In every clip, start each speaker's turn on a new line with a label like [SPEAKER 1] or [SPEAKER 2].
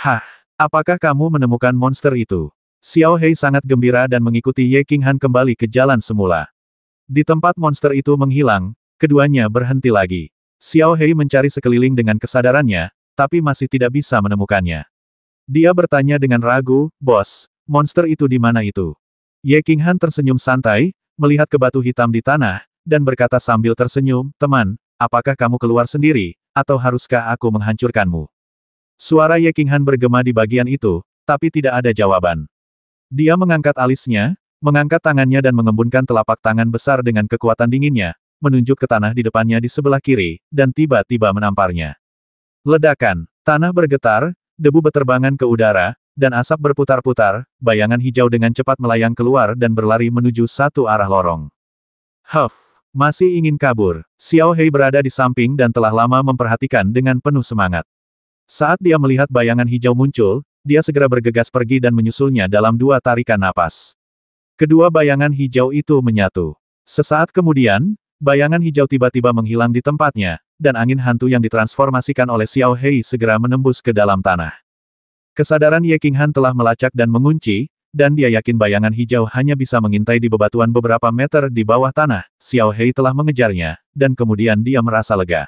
[SPEAKER 1] Hah, apakah kamu menemukan monster itu? Xiao Hei sangat gembira dan mengikuti Ye King Han kembali ke jalan semula. Di tempat monster itu menghilang, keduanya berhenti lagi. Xiao Hei mencari sekeliling dengan kesadarannya, tapi masih tidak bisa menemukannya. Dia bertanya dengan ragu, Bos, monster itu di mana itu? Ye King Han tersenyum santai, melihat ke batu hitam di tanah, dan berkata sambil tersenyum, Teman, apakah kamu keluar sendiri, atau haruskah aku menghancurkanmu? Suara Ye Qinghan bergema di bagian itu, tapi tidak ada jawaban. Dia mengangkat alisnya, mengangkat tangannya dan mengembunkan telapak tangan besar dengan kekuatan dinginnya, menunjuk ke tanah di depannya di sebelah kiri, dan tiba-tiba menamparnya. Ledakan, tanah bergetar, debu beterbangan ke udara, dan asap berputar-putar, bayangan hijau dengan cepat melayang keluar dan berlari menuju satu arah lorong. Huff, masih ingin kabur, Xiao Hei berada di samping dan telah lama memperhatikan dengan penuh semangat. Saat dia melihat bayangan hijau muncul, dia segera bergegas pergi dan menyusulnya dalam dua tarikan napas. Kedua bayangan hijau itu menyatu. Sesaat kemudian, bayangan hijau tiba-tiba menghilang di tempatnya, dan angin hantu yang ditransformasikan oleh Xiao Hei segera menembus ke dalam tanah. Kesadaran Ye King Han telah melacak dan mengunci, dan dia yakin bayangan hijau hanya bisa mengintai di bebatuan beberapa meter di bawah tanah. Xiao Hei telah mengejarnya, dan kemudian dia merasa lega.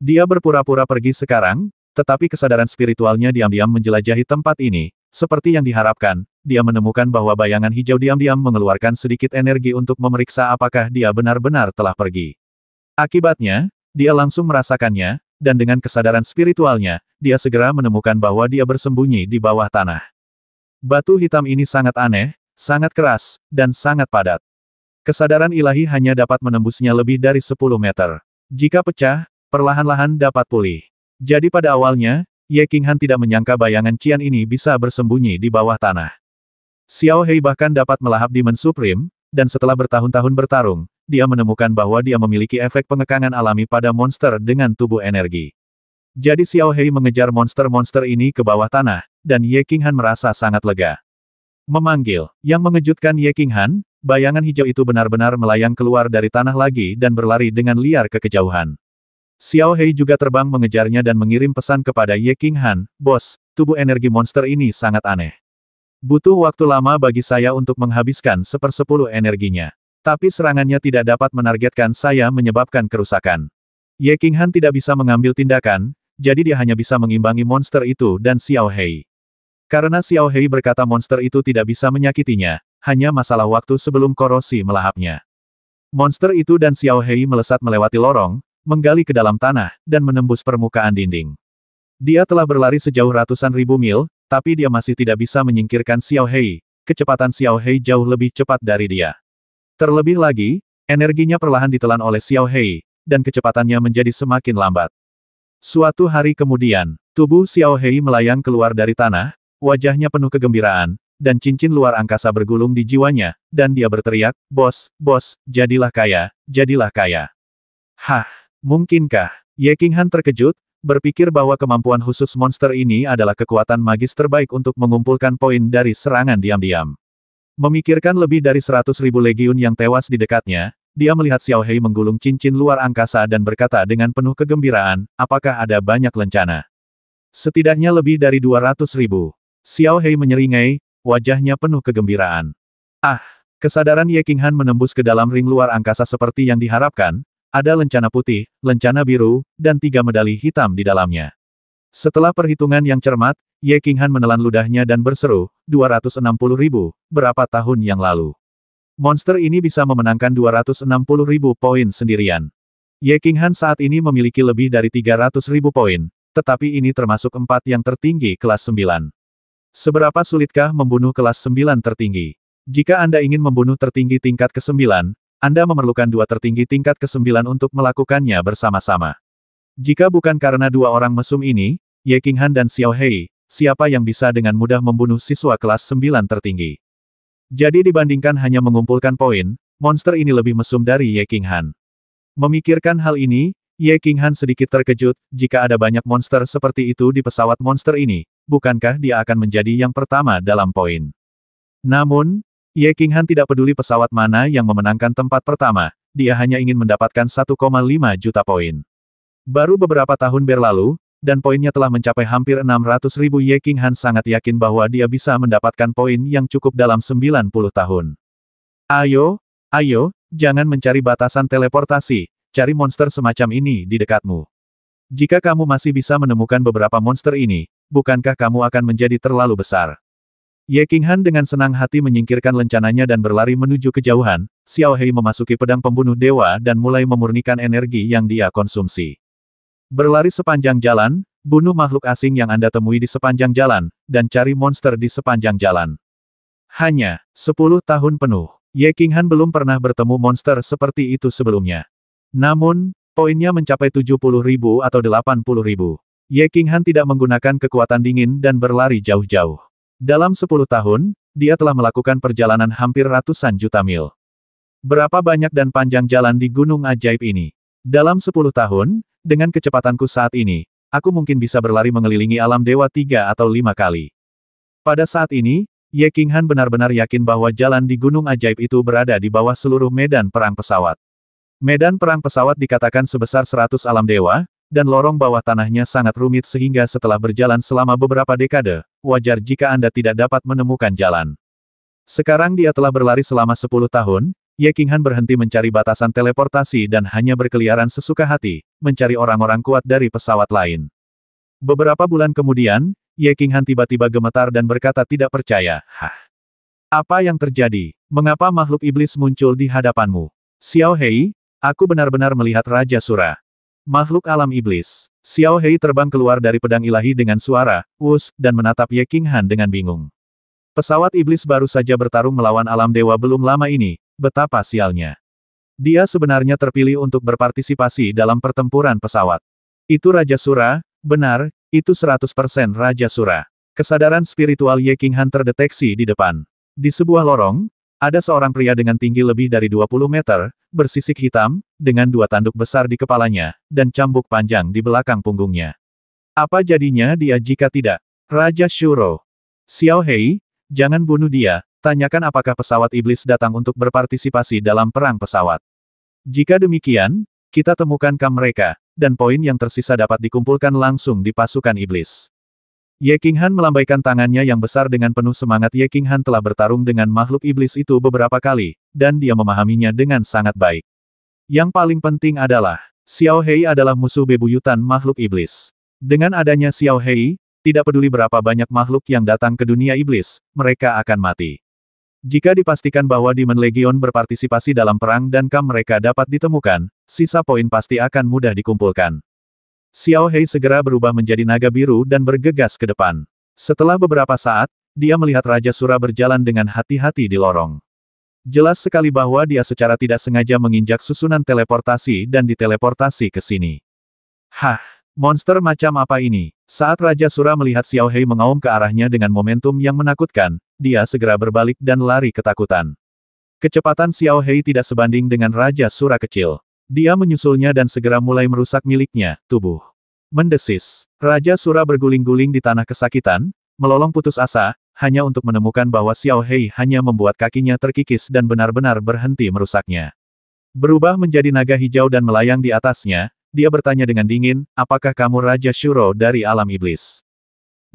[SPEAKER 1] Dia berpura-pura pergi sekarang, tetapi kesadaran spiritualnya diam-diam menjelajahi tempat ini, seperti yang diharapkan, dia menemukan bahwa bayangan hijau diam-diam mengeluarkan sedikit energi untuk memeriksa apakah dia benar-benar telah pergi. Akibatnya, dia langsung merasakannya, dan dengan kesadaran spiritualnya, dia segera menemukan bahwa dia bersembunyi di bawah tanah. Batu hitam ini sangat aneh, sangat keras, dan sangat padat. Kesadaran ilahi hanya dapat menembusnya lebih dari 10 meter. Jika pecah, perlahan-lahan dapat pulih. Jadi pada awalnya, Ye Qinghan tidak menyangka bayangan Qian ini bisa bersembunyi di bawah tanah. Xiao Hei bahkan dapat melahap Demon Supreme, dan setelah bertahun-tahun bertarung, dia menemukan bahwa dia memiliki efek pengekangan alami pada monster dengan tubuh energi. Jadi Xiao Hei mengejar monster-monster ini ke bawah tanah, dan Ye Qinghan merasa sangat lega. Memanggil, yang mengejutkan Ye Qinghan, bayangan hijau itu benar-benar melayang keluar dari tanah lagi dan berlari dengan liar ke kejauhan. Xiao Hei juga terbang mengejarnya dan mengirim pesan kepada Ye King Han, Bos, tubuh energi monster ini sangat aneh. Butuh waktu lama bagi saya untuk menghabiskan sepersepuluh energinya. Tapi serangannya tidak dapat menargetkan saya menyebabkan kerusakan. Ye King Han tidak bisa mengambil tindakan, jadi dia hanya bisa mengimbangi monster itu dan Xiao Hei. Karena Xiao Hei berkata monster itu tidak bisa menyakitinya, hanya masalah waktu sebelum korosi melahapnya. Monster itu dan Xiao Hei melesat melewati lorong, menggali ke dalam tanah, dan menembus permukaan dinding. Dia telah berlari sejauh ratusan ribu mil, tapi dia masih tidak bisa menyingkirkan Xiao Hei, kecepatan Xiao Hei jauh lebih cepat dari dia. Terlebih lagi, energinya perlahan ditelan oleh Xiao Hei, dan kecepatannya menjadi semakin lambat. Suatu hari kemudian, tubuh Xiao Hei melayang keluar dari tanah, wajahnya penuh kegembiraan, dan cincin luar angkasa bergulung di jiwanya, dan dia berteriak, Bos, bos, jadilah kaya, jadilah kaya. Hah! Mungkinkah? Ye Qinghan terkejut, berpikir bahwa kemampuan khusus monster ini adalah kekuatan magis terbaik untuk mengumpulkan poin dari serangan diam-diam. Memikirkan lebih dari seratus ribu legiun yang tewas di dekatnya, dia melihat Xiao Hei menggulung cincin luar angkasa dan berkata dengan penuh kegembiraan, apakah ada banyak lencana? Setidaknya lebih dari dua ratus ribu. Xiao Hei menyeringai, wajahnya penuh kegembiraan. Ah, kesadaran Ye Qinghan menembus ke dalam ring luar angkasa seperti yang diharapkan, ada lencana putih, lencana biru, dan tiga medali hitam di dalamnya. Setelah perhitungan yang cermat, Ye Qinghan menelan ludahnya dan berseru, 260 ribu, berapa tahun yang lalu. Monster ini bisa memenangkan 260 ribu poin sendirian. Ye Qinghan saat ini memiliki lebih dari 300 ribu poin, tetapi ini termasuk empat yang tertinggi kelas 9. Seberapa sulitkah membunuh kelas 9 tertinggi? Jika Anda ingin membunuh tertinggi tingkat ke-9, anda memerlukan dua tertinggi tingkat ke-9 untuk melakukannya bersama-sama. Jika bukan karena dua orang mesum ini, Ye Qinghan dan Xiao Hei, siapa yang bisa dengan mudah membunuh siswa kelas 9 tertinggi? Jadi dibandingkan hanya mengumpulkan poin, monster ini lebih mesum dari Ye Qinghan. Memikirkan hal ini, Ye Qinghan sedikit terkejut, jika ada banyak monster seperti itu di pesawat monster ini, bukankah dia akan menjadi yang pertama dalam poin? Namun, Ye Qinghan tidak peduli pesawat mana yang memenangkan tempat pertama, dia hanya ingin mendapatkan 1,5 juta poin. Baru beberapa tahun berlalu, dan poinnya telah mencapai hampir 600 ribu Ye King Han sangat yakin bahwa dia bisa mendapatkan poin yang cukup dalam 90 tahun. Ayo, ayo, jangan mencari batasan teleportasi, cari monster semacam ini di dekatmu. Jika kamu masih bisa menemukan beberapa monster ini, bukankah kamu akan menjadi terlalu besar? Ye Qinghan dengan senang hati menyingkirkan lencananya dan berlari menuju kejauhan, Xiao Hei memasuki pedang pembunuh dewa dan mulai memurnikan energi yang dia konsumsi. Berlari sepanjang jalan, bunuh makhluk asing yang Anda temui di sepanjang jalan, dan cari monster di sepanjang jalan. Hanya, sepuluh tahun penuh, Ye Qinghan belum pernah bertemu monster seperti itu sebelumnya. Namun, poinnya mencapai 70 ribu atau 80 ribu. Ye Qinghan tidak menggunakan kekuatan dingin dan berlari jauh-jauh. Dalam 10 tahun, dia telah melakukan perjalanan hampir ratusan juta mil. Berapa banyak dan panjang jalan di gunung ajaib ini? Dalam 10 tahun, dengan kecepatanku saat ini, aku mungkin bisa berlari mengelilingi alam dewa tiga atau lima kali. Pada saat ini, Ye Qinghan benar-benar yakin bahwa jalan di gunung ajaib itu berada di bawah seluruh medan perang pesawat. Medan perang pesawat dikatakan sebesar 100 alam dewa, dan lorong bawah tanahnya sangat rumit sehingga setelah berjalan selama beberapa dekade, wajar jika Anda tidak dapat menemukan jalan. Sekarang dia telah berlari selama 10 tahun, Ye Han berhenti mencari batasan teleportasi dan hanya berkeliaran sesuka hati, mencari orang-orang kuat dari pesawat lain. Beberapa bulan kemudian, Ye Han tiba-tiba gemetar dan berkata tidak percaya, Hah! Apa yang terjadi? Mengapa makhluk iblis muncul di hadapanmu? Xiao Hei, aku benar-benar melihat Raja Sura. Makhluk alam iblis. Xiao Hei terbang keluar dari pedang ilahi dengan suara, wus, dan menatap Ye King Han dengan bingung. Pesawat iblis baru saja bertarung melawan alam dewa belum lama ini, betapa sialnya. Dia sebenarnya terpilih untuk berpartisipasi dalam pertempuran pesawat. Itu Raja Sura, benar, itu 100% Raja Sura. Kesadaran spiritual Ye King Han terdeteksi di depan. Di sebuah lorong, ada seorang pria dengan tinggi lebih dari 20 meter, bersisik hitam, dengan dua tanduk besar di kepalanya, dan cambuk panjang di belakang punggungnya. Apa jadinya dia jika tidak? Raja Shuro. Xiao Hei, jangan bunuh dia, tanyakan apakah pesawat iblis datang untuk berpartisipasi dalam perang pesawat. Jika demikian, kita temukan kam mereka, dan poin yang tersisa dapat dikumpulkan langsung di pasukan iblis. Ye Han melambaikan tangannya yang besar dengan penuh semangat Ye Han telah bertarung dengan makhluk iblis itu beberapa kali, dan dia memahaminya dengan sangat baik. Yang paling penting adalah, Xiao Hei adalah musuh bebuyutan makhluk iblis. Dengan adanya Xiao Hei, tidak peduli berapa banyak makhluk yang datang ke dunia iblis, mereka akan mati. Jika dipastikan bahwa Demon Legion berpartisipasi dalam perang dan kam mereka dapat ditemukan, sisa poin pasti akan mudah dikumpulkan. Xiao Hei segera berubah menjadi naga biru dan bergegas ke depan. Setelah beberapa saat, dia melihat Raja Sura berjalan dengan hati-hati di lorong. Jelas sekali bahwa dia secara tidak sengaja menginjak susunan teleportasi dan diteleportasi ke sini. Hah, monster macam apa ini? Saat Raja Sura melihat Xiao Hei mengaum ke arahnya dengan momentum yang menakutkan, dia segera berbalik dan lari ketakutan. Kecepatan Xiao Hei tidak sebanding dengan Raja Sura kecil. Dia menyusulnya dan segera mulai merusak miliknya, tubuh. Mendesis. Raja Sura berguling-guling di tanah kesakitan, melolong putus asa, hanya untuk menemukan bahwa Xiao Hei hanya membuat kakinya terkikis dan benar-benar berhenti merusaknya. Berubah menjadi naga hijau dan melayang di atasnya, dia bertanya dengan dingin, apakah kamu Raja Shuro dari alam iblis?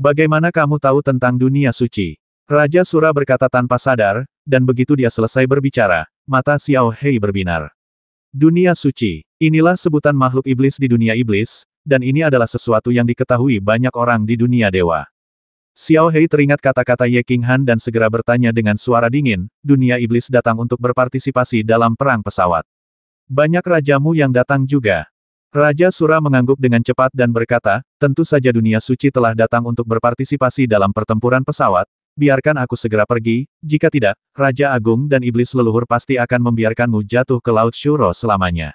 [SPEAKER 1] Bagaimana kamu tahu tentang dunia suci? Raja Sura berkata tanpa sadar, dan begitu dia selesai berbicara, mata Xiao Hei berbinar. Dunia suci. Inilah sebutan makhluk iblis di dunia iblis, dan ini adalah sesuatu yang diketahui banyak orang di dunia dewa. Xiao Hei teringat kata-kata Ye King Han dan segera bertanya dengan suara dingin, dunia iblis datang untuk berpartisipasi dalam perang pesawat. Banyak rajamu yang datang juga. Raja Sura mengangguk dengan cepat dan berkata, tentu saja dunia suci telah datang untuk berpartisipasi dalam pertempuran pesawat, biarkan aku segera pergi, jika tidak, Raja Agung dan Iblis Leluhur pasti akan membiarkanmu jatuh ke Laut Shuro selamanya.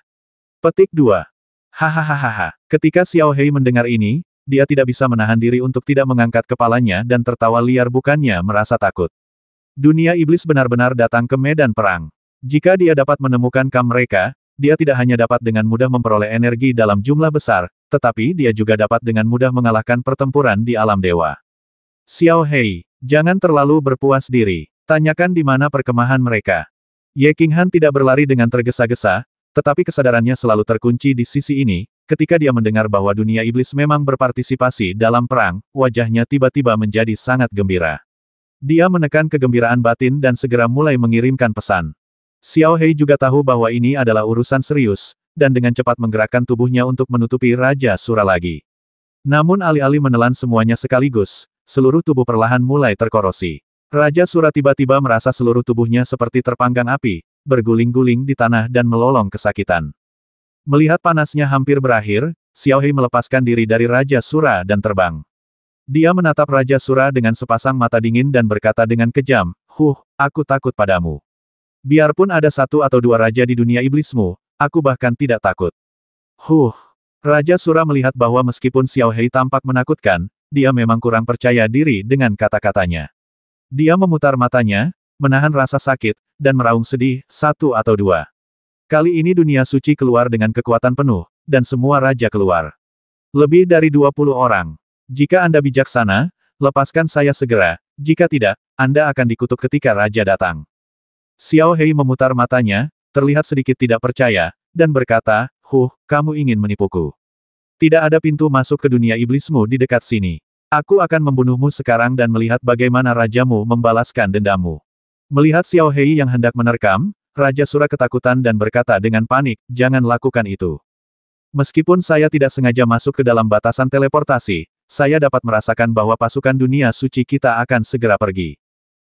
[SPEAKER 1] Petik 2. Hahaha. Ketika Xiao Hei mendengar ini, dia tidak bisa menahan diri untuk tidak mengangkat kepalanya dan tertawa liar bukannya merasa takut. Dunia iblis benar-benar datang ke medan perang. Jika dia dapat menemukan kam mereka, dia tidak hanya dapat dengan mudah memperoleh energi dalam jumlah besar, tetapi dia juga dapat dengan mudah mengalahkan pertempuran di alam dewa. Xiao Hei, Jangan terlalu berpuas diri. Tanyakan di mana perkemahan mereka. Ye Qinghan tidak berlari dengan tergesa-gesa, tetapi kesadarannya selalu terkunci di sisi ini, ketika dia mendengar bahwa dunia iblis memang berpartisipasi dalam perang, wajahnya tiba-tiba menjadi sangat gembira. Dia menekan kegembiraan batin dan segera mulai mengirimkan pesan. Xiao Hei juga tahu bahwa ini adalah urusan serius, dan dengan cepat menggerakkan tubuhnya untuk menutupi Raja Sura lagi. Namun alih-alih menelan semuanya sekaligus, seluruh tubuh perlahan mulai terkorosi. Raja Sura tiba-tiba merasa seluruh tubuhnya seperti terpanggang api, berguling-guling di tanah dan melolong kesakitan. Melihat panasnya hampir berakhir, Xiaohei melepaskan diri dari Raja Sura dan terbang. Dia menatap Raja Sura dengan sepasang mata dingin dan berkata dengan kejam, Huh, aku takut padamu. Biarpun ada satu atau dua raja di dunia iblismu, aku bahkan tidak takut. Huh. Raja Sura melihat bahwa meskipun Xiao Hei tampak menakutkan, dia memang kurang percaya diri dengan kata-katanya. Dia memutar matanya, menahan rasa sakit, dan meraung sedih, satu atau dua. Kali ini dunia suci keluar dengan kekuatan penuh, dan semua raja keluar. Lebih dari 20 orang. Jika Anda bijaksana, lepaskan saya segera, jika tidak, Anda akan dikutuk ketika raja datang. Xiao Hei memutar matanya, terlihat sedikit tidak percaya, dan berkata, Huh, kamu ingin menipuku. Tidak ada pintu masuk ke dunia iblismu di dekat sini. Aku akan membunuhmu sekarang dan melihat bagaimana rajamu membalaskan dendammu. Melihat Xiao Hei yang hendak menerkam, Raja Sura ketakutan dan berkata dengan panik, jangan lakukan itu. Meskipun saya tidak sengaja masuk ke dalam batasan teleportasi, saya dapat merasakan bahwa pasukan dunia suci kita akan segera pergi.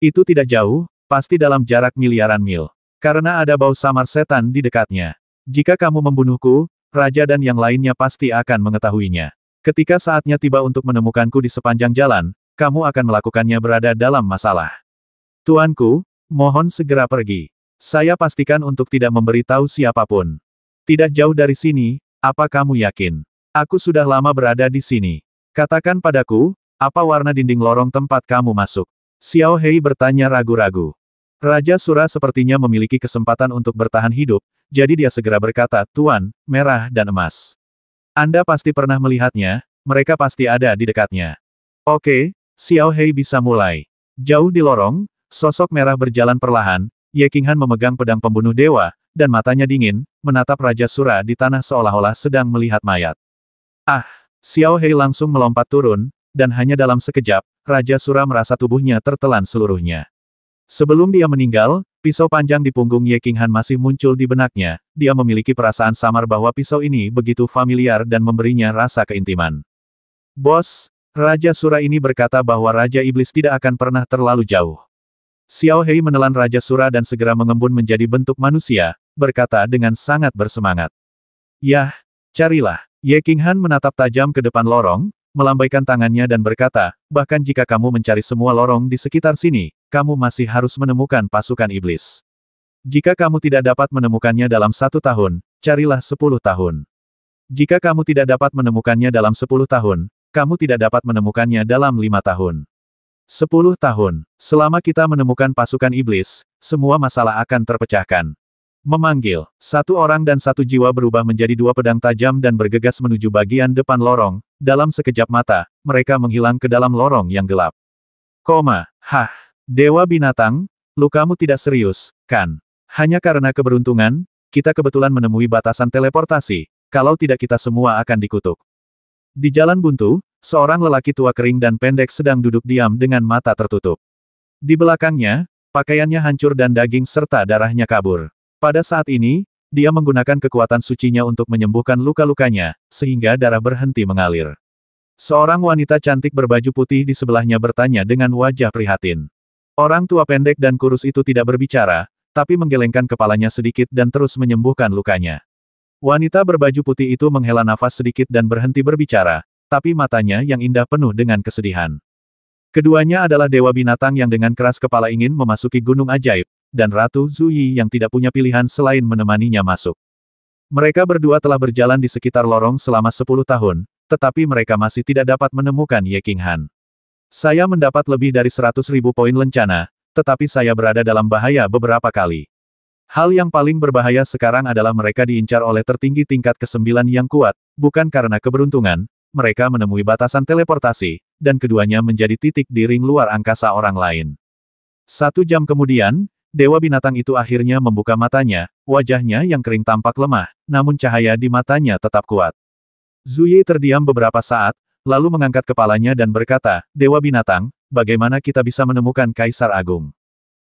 [SPEAKER 1] Itu tidak jauh, pasti dalam jarak miliaran mil. Karena ada bau samar setan di dekatnya. Jika kamu membunuhku, raja dan yang lainnya pasti akan mengetahuinya. Ketika saatnya tiba untuk menemukanku di sepanjang jalan, kamu akan melakukannya berada dalam masalah. Tuanku, mohon segera pergi. Saya pastikan untuk tidak memberitahu siapapun. Tidak jauh dari sini, apa kamu yakin? Aku sudah lama berada di sini. Katakan padaku, apa warna dinding lorong tempat kamu masuk? Xiao Hei bertanya ragu-ragu. Raja Sura sepertinya memiliki kesempatan untuk bertahan hidup, jadi dia segera berkata, Tuan, merah dan emas. Anda pasti pernah melihatnya, mereka pasti ada di dekatnya. Oke, Xiao Hei bisa mulai. Jauh di lorong, sosok merah berjalan perlahan, Ye Qinghan memegang pedang pembunuh dewa, dan matanya dingin, menatap Raja Sura di tanah seolah-olah sedang melihat mayat. Ah! Xiao Hei langsung melompat turun, dan hanya dalam sekejap, Raja Sura merasa tubuhnya tertelan seluruhnya. Sebelum dia meninggal, Pisau panjang di punggung Ye Qinghan masih muncul di benaknya, dia memiliki perasaan samar bahwa pisau ini begitu familiar dan memberinya rasa keintiman. Bos, Raja Sura ini berkata bahwa Raja Iblis tidak akan pernah terlalu jauh. Xiao Hei menelan Raja Sura dan segera mengembun menjadi bentuk manusia, berkata dengan sangat bersemangat. Yah, carilah. Ye Qinghan menatap tajam ke depan lorong, melambaikan tangannya dan berkata, bahkan jika kamu mencari semua lorong di sekitar sini, kamu masih harus menemukan pasukan iblis. Jika kamu tidak dapat menemukannya dalam satu tahun, carilah sepuluh tahun. Jika kamu tidak dapat menemukannya dalam sepuluh tahun, kamu tidak dapat menemukannya dalam lima tahun. Sepuluh tahun, selama kita menemukan pasukan iblis, semua masalah akan terpecahkan. Memanggil, satu orang dan satu jiwa berubah menjadi dua pedang tajam dan bergegas menuju bagian depan lorong, dalam sekejap mata, mereka menghilang ke dalam lorong yang gelap. Koma, hah, dewa binatang, lukamu tidak serius, kan? Hanya karena keberuntungan, kita kebetulan menemui batasan teleportasi, kalau tidak kita semua akan dikutuk. Di jalan buntu, seorang lelaki tua kering dan pendek sedang duduk diam dengan mata tertutup. Di belakangnya, pakaiannya hancur dan daging serta darahnya kabur. Pada saat ini, dia menggunakan kekuatan sucinya untuk menyembuhkan luka-lukanya, sehingga darah berhenti mengalir. Seorang wanita cantik berbaju putih di sebelahnya bertanya dengan wajah prihatin. Orang tua pendek dan kurus itu tidak berbicara, tapi menggelengkan kepalanya sedikit dan terus menyembuhkan lukanya. Wanita berbaju putih itu menghela nafas sedikit dan berhenti berbicara, tapi matanya yang indah penuh dengan kesedihan. Keduanya adalah dewa binatang yang dengan keras kepala ingin memasuki gunung ajaib, dan Ratu Zuyi yang tidak punya pilihan selain menemaninya masuk. Mereka berdua telah berjalan di sekitar lorong selama 10 tahun, tetapi mereka masih tidak dapat menemukan Ye King Han. Saya mendapat lebih dari 100 ribu poin lencana, tetapi saya berada dalam bahaya beberapa kali. Hal yang paling berbahaya sekarang adalah mereka diincar oleh tertinggi tingkat kesembilan yang kuat, bukan karena keberuntungan, mereka menemui batasan teleportasi, dan keduanya menjadi titik di ring luar angkasa orang lain. Satu jam kemudian, Dewa binatang itu akhirnya membuka matanya, wajahnya yang kering tampak lemah, namun cahaya di matanya tetap kuat. Zuye terdiam beberapa saat, lalu mengangkat kepalanya dan berkata, Dewa binatang, bagaimana kita bisa menemukan Kaisar Agung?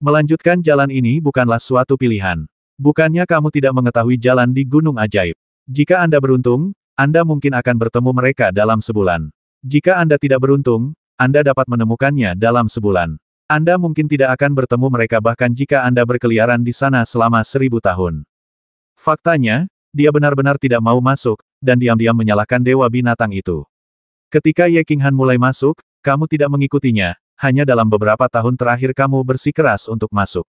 [SPEAKER 1] Melanjutkan jalan ini bukanlah suatu pilihan. Bukannya kamu tidak mengetahui jalan di Gunung Ajaib. Jika Anda beruntung, Anda mungkin akan bertemu mereka dalam sebulan. Jika Anda tidak beruntung, Anda dapat menemukannya dalam sebulan. Anda mungkin tidak akan bertemu mereka bahkan jika Anda berkeliaran di sana selama seribu tahun. Faktanya, dia benar-benar tidak mau masuk, dan diam-diam menyalahkan dewa binatang itu. Ketika Ye King Han mulai masuk, kamu tidak mengikutinya, hanya dalam beberapa tahun terakhir kamu bersikeras untuk masuk.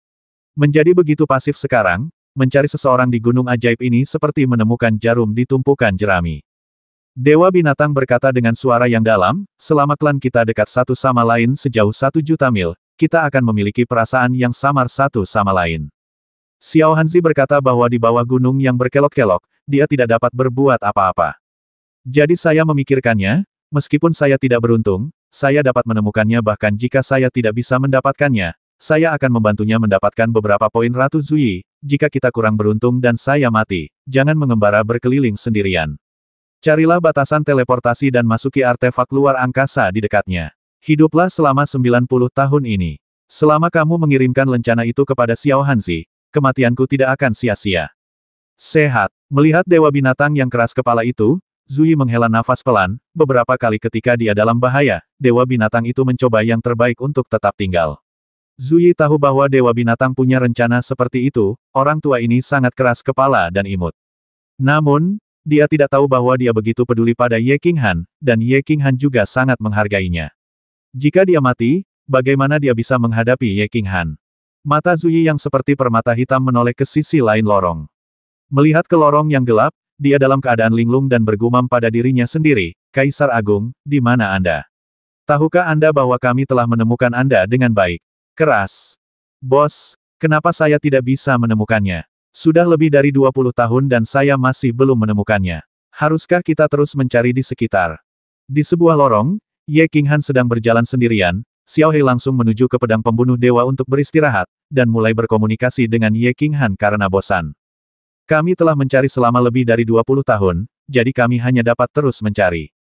[SPEAKER 1] Menjadi begitu pasif sekarang, mencari seseorang di gunung ajaib ini seperti menemukan jarum di tumpukan jerami. Dewa binatang berkata dengan suara yang dalam, selama klan kita dekat satu sama lain sejauh satu juta mil, kita akan memiliki perasaan yang samar satu sama lain. Xiao Hanzi berkata bahwa di bawah gunung yang berkelok-kelok, dia tidak dapat berbuat apa-apa. Jadi saya memikirkannya, meskipun saya tidak beruntung, saya dapat menemukannya bahkan jika saya tidak bisa mendapatkannya, saya akan membantunya mendapatkan beberapa poin Ratu Zui, jika kita kurang beruntung dan saya mati, jangan mengembara berkeliling sendirian. Carilah batasan teleportasi dan masuki artefak luar angkasa di dekatnya. Hiduplah selama 90 tahun ini. Selama kamu mengirimkan lencana itu kepada Xiao Hanzi, kematianku tidak akan sia-sia. Sehat. Melihat dewa binatang yang keras kepala itu, Zui menghela nafas pelan, beberapa kali ketika dia dalam bahaya, dewa binatang itu mencoba yang terbaik untuk tetap tinggal. Zui tahu bahwa dewa binatang punya rencana seperti itu, orang tua ini sangat keras kepala dan imut. Namun, dia tidak tahu bahwa dia begitu peduli pada Ye Qinghan, dan Ye Qinghan juga sangat menghargainya. Jika dia mati, bagaimana dia bisa menghadapi Ye King Han? Mata Zuyi yang seperti permata hitam menoleh ke sisi lain lorong. Melihat ke lorong yang gelap, dia dalam keadaan linglung dan bergumam pada dirinya sendiri, Kaisar Agung, di mana Anda? Tahukah Anda bahwa kami telah menemukan Anda dengan baik? Keras. Bos, kenapa saya tidak bisa menemukannya? Sudah lebih dari 20 tahun dan saya masih belum menemukannya. Haruskah kita terus mencari di sekitar? Di sebuah lorong, Ye Qinghan sedang berjalan sendirian, Xiao Hei langsung menuju ke pedang pembunuh dewa untuk beristirahat, dan mulai berkomunikasi dengan Ye Qinghan karena bosan. Kami telah mencari selama lebih dari 20 tahun, jadi kami hanya dapat terus mencari.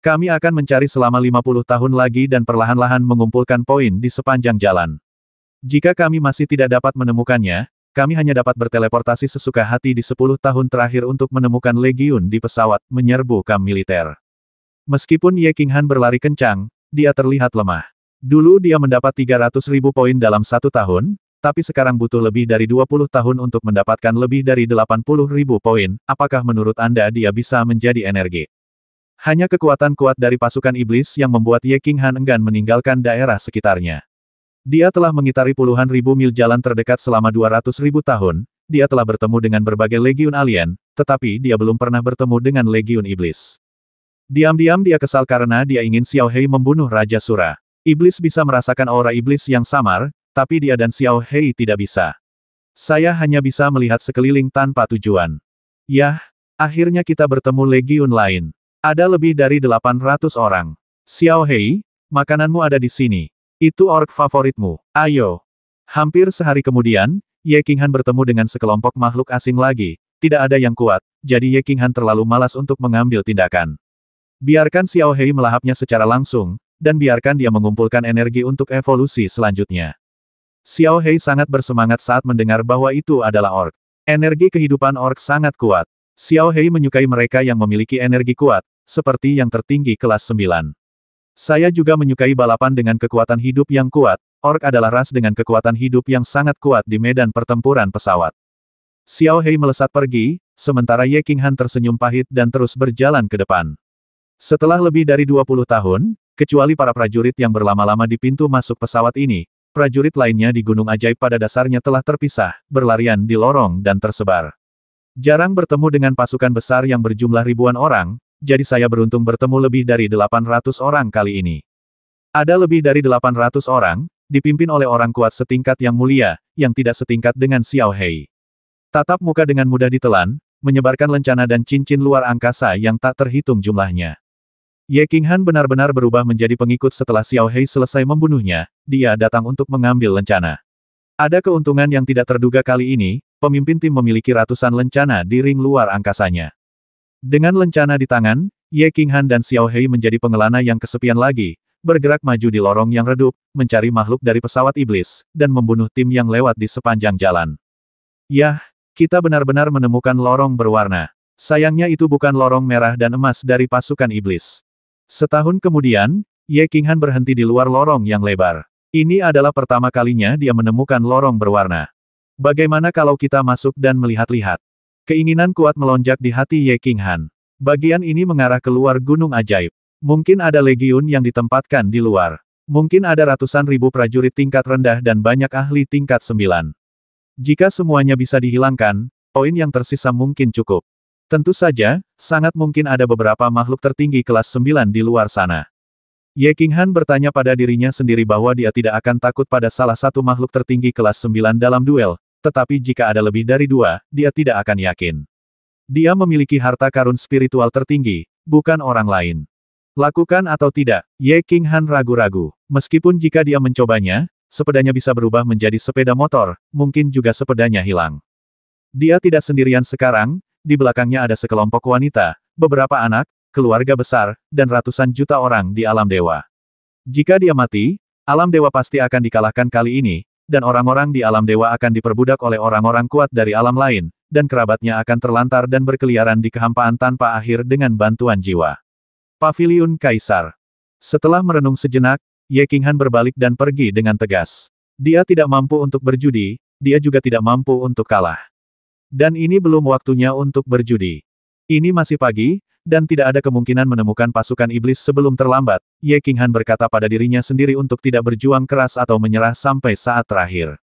[SPEAKER 1] Kami akan mencari selama 50 tahun lagi dan perlahan-lahan mengumpulkan poin di sepanjang jalan. Jika kami masih tidak dapat menemukannya, kami hanya dapat berteleportasi sesuka hati di 10 tahun terakhir untuk menemukan legiun di pesawat, menyerbu kam militer. Meskipun Ye Qinghan berlari kencang, dia terlihat lemah. Dulu dia mendapat 300 ribu poin dalam satu tahun, tapi sekarang butuh lebih dari 20 tahun untuk mendapatkan lebih dari 80 ribu poin, apakah menurut Anda dia bisa menjadi energi? Hanya kekuatan kuat dari pasukan iblis yang membuat Ye Qinghan enggan meninggalkan daerah sekitarnya. Dia telah mengitari puluhan ribu mil jalan terdekat selama 200 ribu tahun, dia telah bertemu dengan berbagai legiun alien, tetapi dia belum pernah bertemu dengan legiun iblis. Diam-diam dia kesal karena dia ingin Xiao Hei membunuh Raja Sura. Iblis bisa merasakan aura iblis yang samar, tapi dia dan Xiao Hei tidak bisa. Saya hanya bisa melihat sekeliling tanpa tujuan. Yah, akhirnya kita bertemu legiun lain. Ada lebih dari 800 orang. Xiao Hei, makananmu ada di sini. Itu ork favoritmu. Ayo. Hampir sehari kemudian, Ye Qinghan bertemu dengan sekelompok makhluk asing lagi. Tidak ada yang kuat, jadi Ye Qinghan terlalu malas untuk mengambil tindakan. Biarkan Xiao Hei melahapnya secara langsung, dan biarkan dia mengumpulkan energi untuk evolusi selanjutnya. Xiao Hei sangat bersemangat saat mendengar bahwa itu adalah ork. Energi kehidupan ork sangat kuat. Xiao Hei menyukai mereka yang memiliki energi kuat, seperti yang tertinggi kelas 9. Saya juga menyukai balapan dengan kekuatan hidup yang kuat, ork adalah ras dengan kekuatan hidup yang sangat kuat di medan pertempuran pesawat. Xiao Hei melesat pergi, sementara Ye Qinghan tersenyum pahit dan terus berjalan ke depan. Setelah lebih dari 20 tahun, kecuali para prajurit yang berlama-lama di pintu masuk pesawat ini, prajurit lainnya di Gunung Ajaib pada dasarnya telah terpisah, berlarian di lorong dan tersebar. Jarang bertemu dengan pasukan besar yang berjumlah ribuan orang, jadi saya beruntung bertemu lebih dari 800 orang kali ini. Ada lebih dari 800 orang, dipimpin oleh orang kuat setingkat yang mulia, yang tidak setingkat dengan Xiao Hei. Tatap muka dengan mudah ditelan, menyebarkan lencana dan cincin luar angkasa yang tak terhitung jumlahnya. Ye Qinghan benar-benar berubah menjadi pengikut setelah Xiao Hei selesai membunuhnya, dia datang untuk mengambil lencana. Ada keuntungan yang tidak terduga kali ini, pemimpin tim memiliki ratusan lencana di ring luar angkasanya. Dengan lencana di tangan, Ye Qinghan dan Xiao Hei menjadi pengelana yang kesepian lagi, bergerak maju di lorong yang redup, mencari makhluk dari pesawat iblis, dan membunuh tim yang lewat di sepanjang jalan. Yah, kita benar-benar menemukan lorong berwarna. Sayangnya itu bukan lorong merah dan emas dari pasukan iblis. Setahun kemudian, Ye Qinghan berhenti di luar lorong yang lebar. Ini adalah pertama kalinya dia menemukan lorong berwarna. Bagaimana kalau kita masuk dan melihat-lihat? Keinginan kuat melonjak di hati Ye Qinghan. Bagian ini mengarah ke luar gunung ajaib. Mungkin ada legiun yang ditempatkan di luar. Mungkin ada ratusan ribu prajurit tingkat rendah dan banyak ahli tingkat sembilan. Jika semuanya bisa dihilangkan, poin yang tersisa mungkin cukup. Tentu saja, sangat mungkin ada beberapa makhluk tertinggi kelas 9 di luar sana. Ye Qinghan bertanya pada dirinya sendiri bahwa dia tidak akan takut pada salah satu makhluk tertinggi kelas 9 dalam duel, tetapi jika ada lebih dari dua, dia tidak akan yakin. Dia memiliki harta karun spiritual tertinggi, bukan orang lain. Lakukan atau tidak, Ye Qinghan ragu-ragu. Meskipun jika dia mencobanya, sepedanya bisa berubah menjadi sepeda motor, mungkin juga sepedanya hilang. Dia tidak sendirian sekarang, di belakangnya ada sekelompok wanita, beberapa anak, keluarga besar, dan ratusan juta orang di alam dewa. Jika dia mati, alam dewa pasti akan dikalahkan kali ini, dan orang-orang di alam dewa akan diperbudak oleh orang-orang kuat dari alam lain, dan kerabatnya akan terlantar dan berkeliaran di kehampaan tanpa akhir dengan bantuan jiwa. Paviliun Kaisar Setelah merenung sejenak, Ye Qinghan berbalik dan pergi dengan tegas. Dia tidak mampu untuk berjudi, dia juga tidak mampu untuk kalah. Dan ini belum waktunya untuk berjudi. Ini masih pagi, dan tidak ada kemungkinan menemukan pasukan iblis sebelum terlambat, Ye Han berkata pada dirinya sendiri untuk tidak berjuang keras atau menyerah sampai saat terakhir.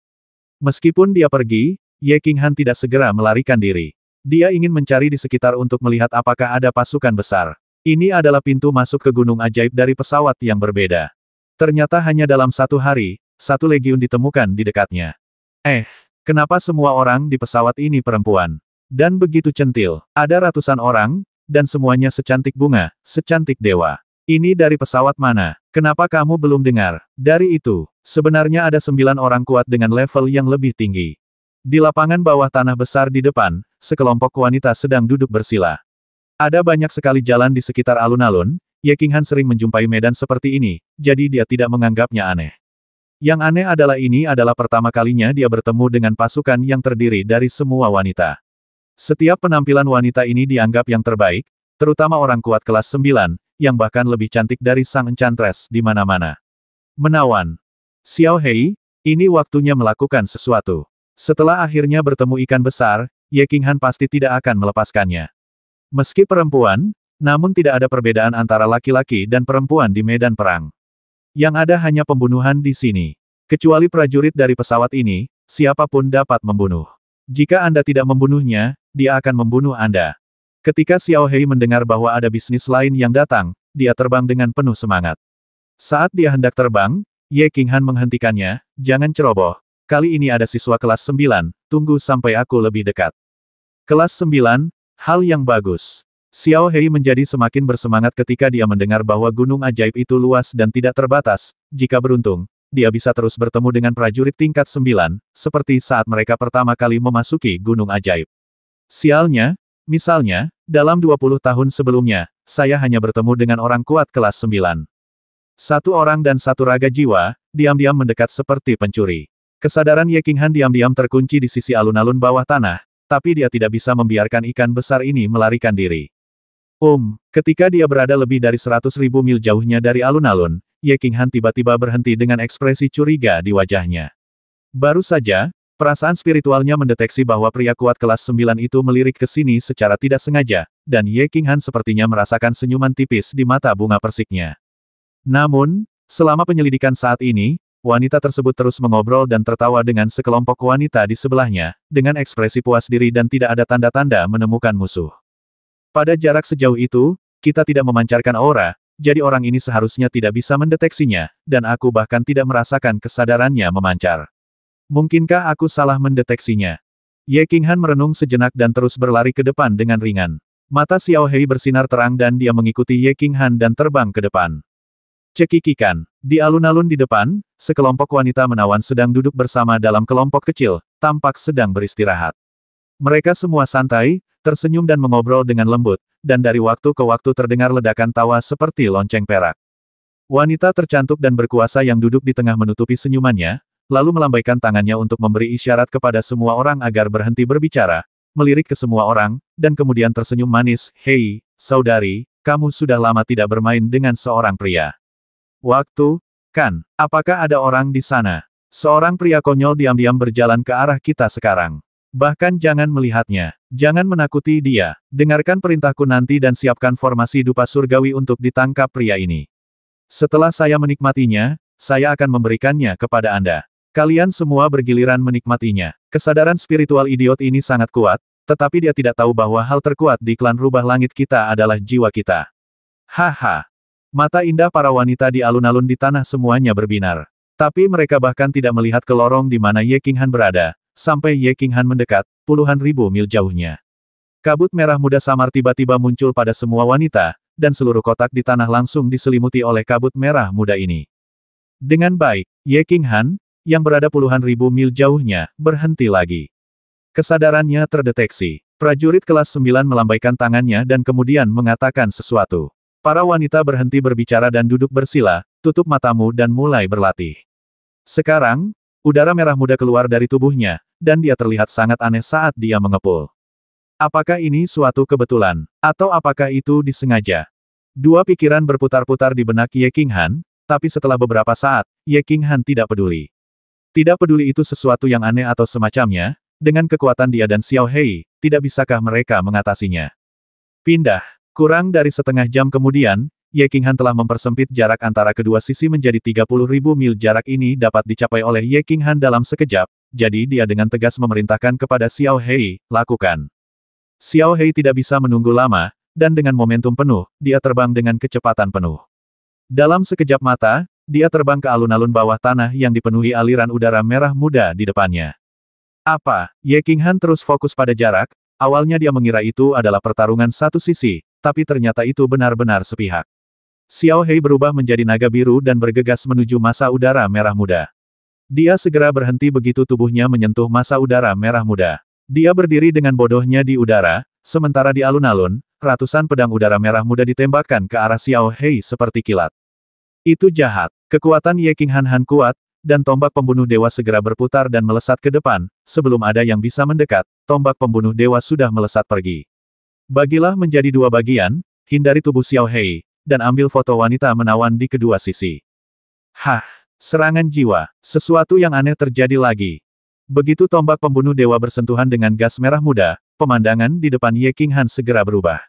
[SPEAKER 1] Meskipun dia pergi, Ye Han tidak segera melarikan diri. Dia ingin mencari di sekitar untuk melihat apakah ada pasukan besar. Ini adalah pintu masuk ke gunung ajaib dari pesawat yang berbeda. Ternyata hanya dalam satu hari, satu legiun ditemukan di dekatnya. Eh, Kenapa semua orang di pesawat ini perempuan? Dan begitu centil, ada ratusan orang, dan semuanya secantik bunga, secantik dewa. Ini dari pesawat mana? Kenapa kamu belum dengar? Dari itu, sebenarnya ada sembilan orang kuat dengan level yang lebih tinggi. Di lapangan bawah tanah besar di depan, sekelompok wanita sedang duduk bersila. Ada banyak sekali jalan di sekitar alun-alun, Ye Qinghan sering menjumpai medan seperti ini, jadi dia tidak menganggapnya aneh. Yang aneh adalah ini adalah pertama kalinya dia bertemu dengan pasukan yang terdiri dari semua wanita. Setiap penampilan wanita ini dianggap yang terbaik, terutama orang kuat kelas 9, yang bahkan lebih cantik dari sang enchantress di mana-mana. Menawan. Xiao Hei, ini waktunya melakukan sesuatu. Setelah akhirnya bertemu ikan besar, Ye Han pasti tidak akan melepaskannya. Meski perempuan, namun tidak ada perbedaan antara laki-laki dan perempuan di medan perang. Yang ada hanya pembunuhan di sini. Kecuali prajurit dari pesawat ini, siapapun dapat membunuh. Jika Anda tidak membunuhnya, dia akan membunuh Anda. Ketika Xiao Hei mendengar bahwa ada bisnis lain yang datang, dia terbang dengan penuh semangat. Saat dia hendak terbang, Ye Han menghentikannya, jangan ceroboh, kali ini ada siswa kelas 9, tunggu sampai aku lebih dekat. Kelas 9, hal yang bagus. Xiao Hei menjadi semakin bersemangat ketika dia mendengar bahwa gunung ajaib itu luas dan tidak terbatas. Jika beruntung, dia bisa terus bertemu dengan prajurit tingkat 9, seperti saat mereka pertama kali memasuki gunung ajaib. Sialnya, misalnya, dalam 20 tahun sebelumnya, saya hanya bertemu dengan orang kuat kelas 9. Satu orang dan satu raga jiwa, diam-diam mendekat seperti pencuri. Kesadaran Ye Qinghan diam-diam terkunci di sisi alun-alun bawah tanah, tapi dia tidak bisa membiarkan ikan besar ini melarikan diri. Ketika dia berada lebih dari seratus ribu mil jauhnya dari alun-alun, Ye King Han tiba-tiba berhenti dengan ekspresi curiga di wajahnya. Baru saja, perasaan spiritualnya mendeteksi bahwa pria kuat kelas 9 itu melirik ke sini secara tidak sengaja, dan Ye King Han sepertinya merasakan senyuman tipis di mata bunga persiknya. Namun, selama penyelidikan saat ini, wanita tersebut terus mengobrol dan tertawa dengan sekelompok wanita di sebelahnya, dengan ekspresi puas diri dan tidak ada tanda-tanda menemukan musuh. Pada jarak sejauh itu, kita tidak memancarkan aura, jadi orang ini seharusnya tidak bisa mendeteksinya, dan aku bahkan tidak merasakan kesadarannya memancar. Mungkinkah aku salah mendeteksinya? Ye Qinghan merenung sejenak dan terus berlari ke depan dengan ringan. Mata Xiao Hei bersinar terang dan dia mengikuti Ye Qinghan dan terbang ke depan. Cekikikan. Di alun-alun di depan, sekelompok wanita menawan sedang duduk bersama dalam kelompok kecil, tampak sedang beristirahat. Mereka semua santai, tersenyum dan mengobrol dengan lembut, dan dari waktu ke waktu terdengar ledakan tawa seperti lonceng perak. Wanita tercantik dan berkuasa yang duduk di tengah menutupi senyumannya, lalu melambaikan tangannya untuk memberi isyarat kepada semua orang agar berhenti berbicara, melirik ke semua orang, dan kemudian tersenyum manis, Hei, saudari, kamu sudah lama tidak bermain dengan seorang pria. Waktu, kan, apakah ada orang di sana? Seorang pria konyol diam-diam berjalan ke arah kita sekarang. Bahkan jangan melihatnya. Jangan menakuti dia. Dengarkan perintahku nanti dan siapkan formasi dupa surgawi untuk ditangkap pria ini. Setelah saya menikmatinya, saya akan memberikannya kepada Anda. Kalian semua bergiliran menikmatinya. Kesadaran spiritual idiot ini sangat kuat, tetapi dia tidak tahu bahwa hal terkuat di klan rubah langit kita adalah jiwa kita. Haha. Mata indah para wanita di alun-alun di tanah semuanya berbinar. Tapi mereka bahkan tidak melihat ke lorong di mana Ye Kinghan berada, Sampai Ye Qinghan mendekat, puluhan ribu mil jauhnya. Kabut merah muda samar tiba-tiba muncul pada semua wanita, dan seluruh kotak di tanah langsung diselimuti oleh kabut merah muda ini. Dengan baik, Ye Qinghan, yang berada puluhan ribu mil jauhnya, berhenti lagi. Kesadarannya terdeteksi. Prajurit kelas 9 melambaikan tangannya dan kemudian mengatakan sesuatu. Para wanita berhenti berbicara dan duduk bersila, tutup matamu dan mulai berlatih. Sekarang, Udara merah muda keluar dari tubuhnya, dan dia terlihat sangat aneh saat dia mengepul. Apakah ini suatu kebetulan, atau apakah itu disengaja? Dua pikiran berputar-putar di benak Ye King Han, tapi setelah beberapa saat, Ye King Han tidak peduli. Tidak peduli itu sesuatu yang aneh atau semacamnya, dengan kekuatan dia dan Xiao Hei, tidak bisakah mereka mengatasinya. Pindah. Kurang dari setengah jam kemudian, Ye Qinghan telah mempersempit jarak antara kedua sisi menjadi 30.000 mil jarak ini dapat dicapai oleh Ye Qinghan dalam sekejap, jadi dia dengan tegas memerintahkan kepada Xiao Hei, lakukan. Xiao Hei tidak bisa menunggu lama, dan dengan momentum penuh, dia terbang dengan kecepatan penuh. Dalam sekejap mata, dia terbang ke alun-alun bawah tanah yang dipenuhi aliran udara merah muda di depannya. Apa? Ye Qinghan terus fokus pada jarak, awalnya dia mengira itu adalah pertarungan satu sisi, tapi ternyata itu benar-benar sepihak. Xiao Hei berubah menjadi naga biru dan bergegas menuju masa udara merah muda. Dia segera berhenti begitu tubuhnya menyentuh masa udara merah muda. Dia berdiri dengan bodohnya di udara, sementara di alun-alun, ratusan pedang udara merah muda ditembakkan ke arah Xiao Hei seperti kilat. Itu jahat. Kekuatan Ye King Han Han kuat, dan tombak pembunuh dewa segera berputar dan melesat ke depan, sebelum ada yang bisa mendekat, tombak pembunuh dewa sudah melesat pergi. Bagilah menjadi dua bagian, hindari tubuh Xiao Hei, dan ambil foto wanita menawan di kedua sisi. Hah, serangan jiwa, sesuatu yang aneh terjadi lagi. Begitu tombak pembunuh dewa bersentuhan dengan gas merah muda, pemandangan di depan Ye King Han segera berubah.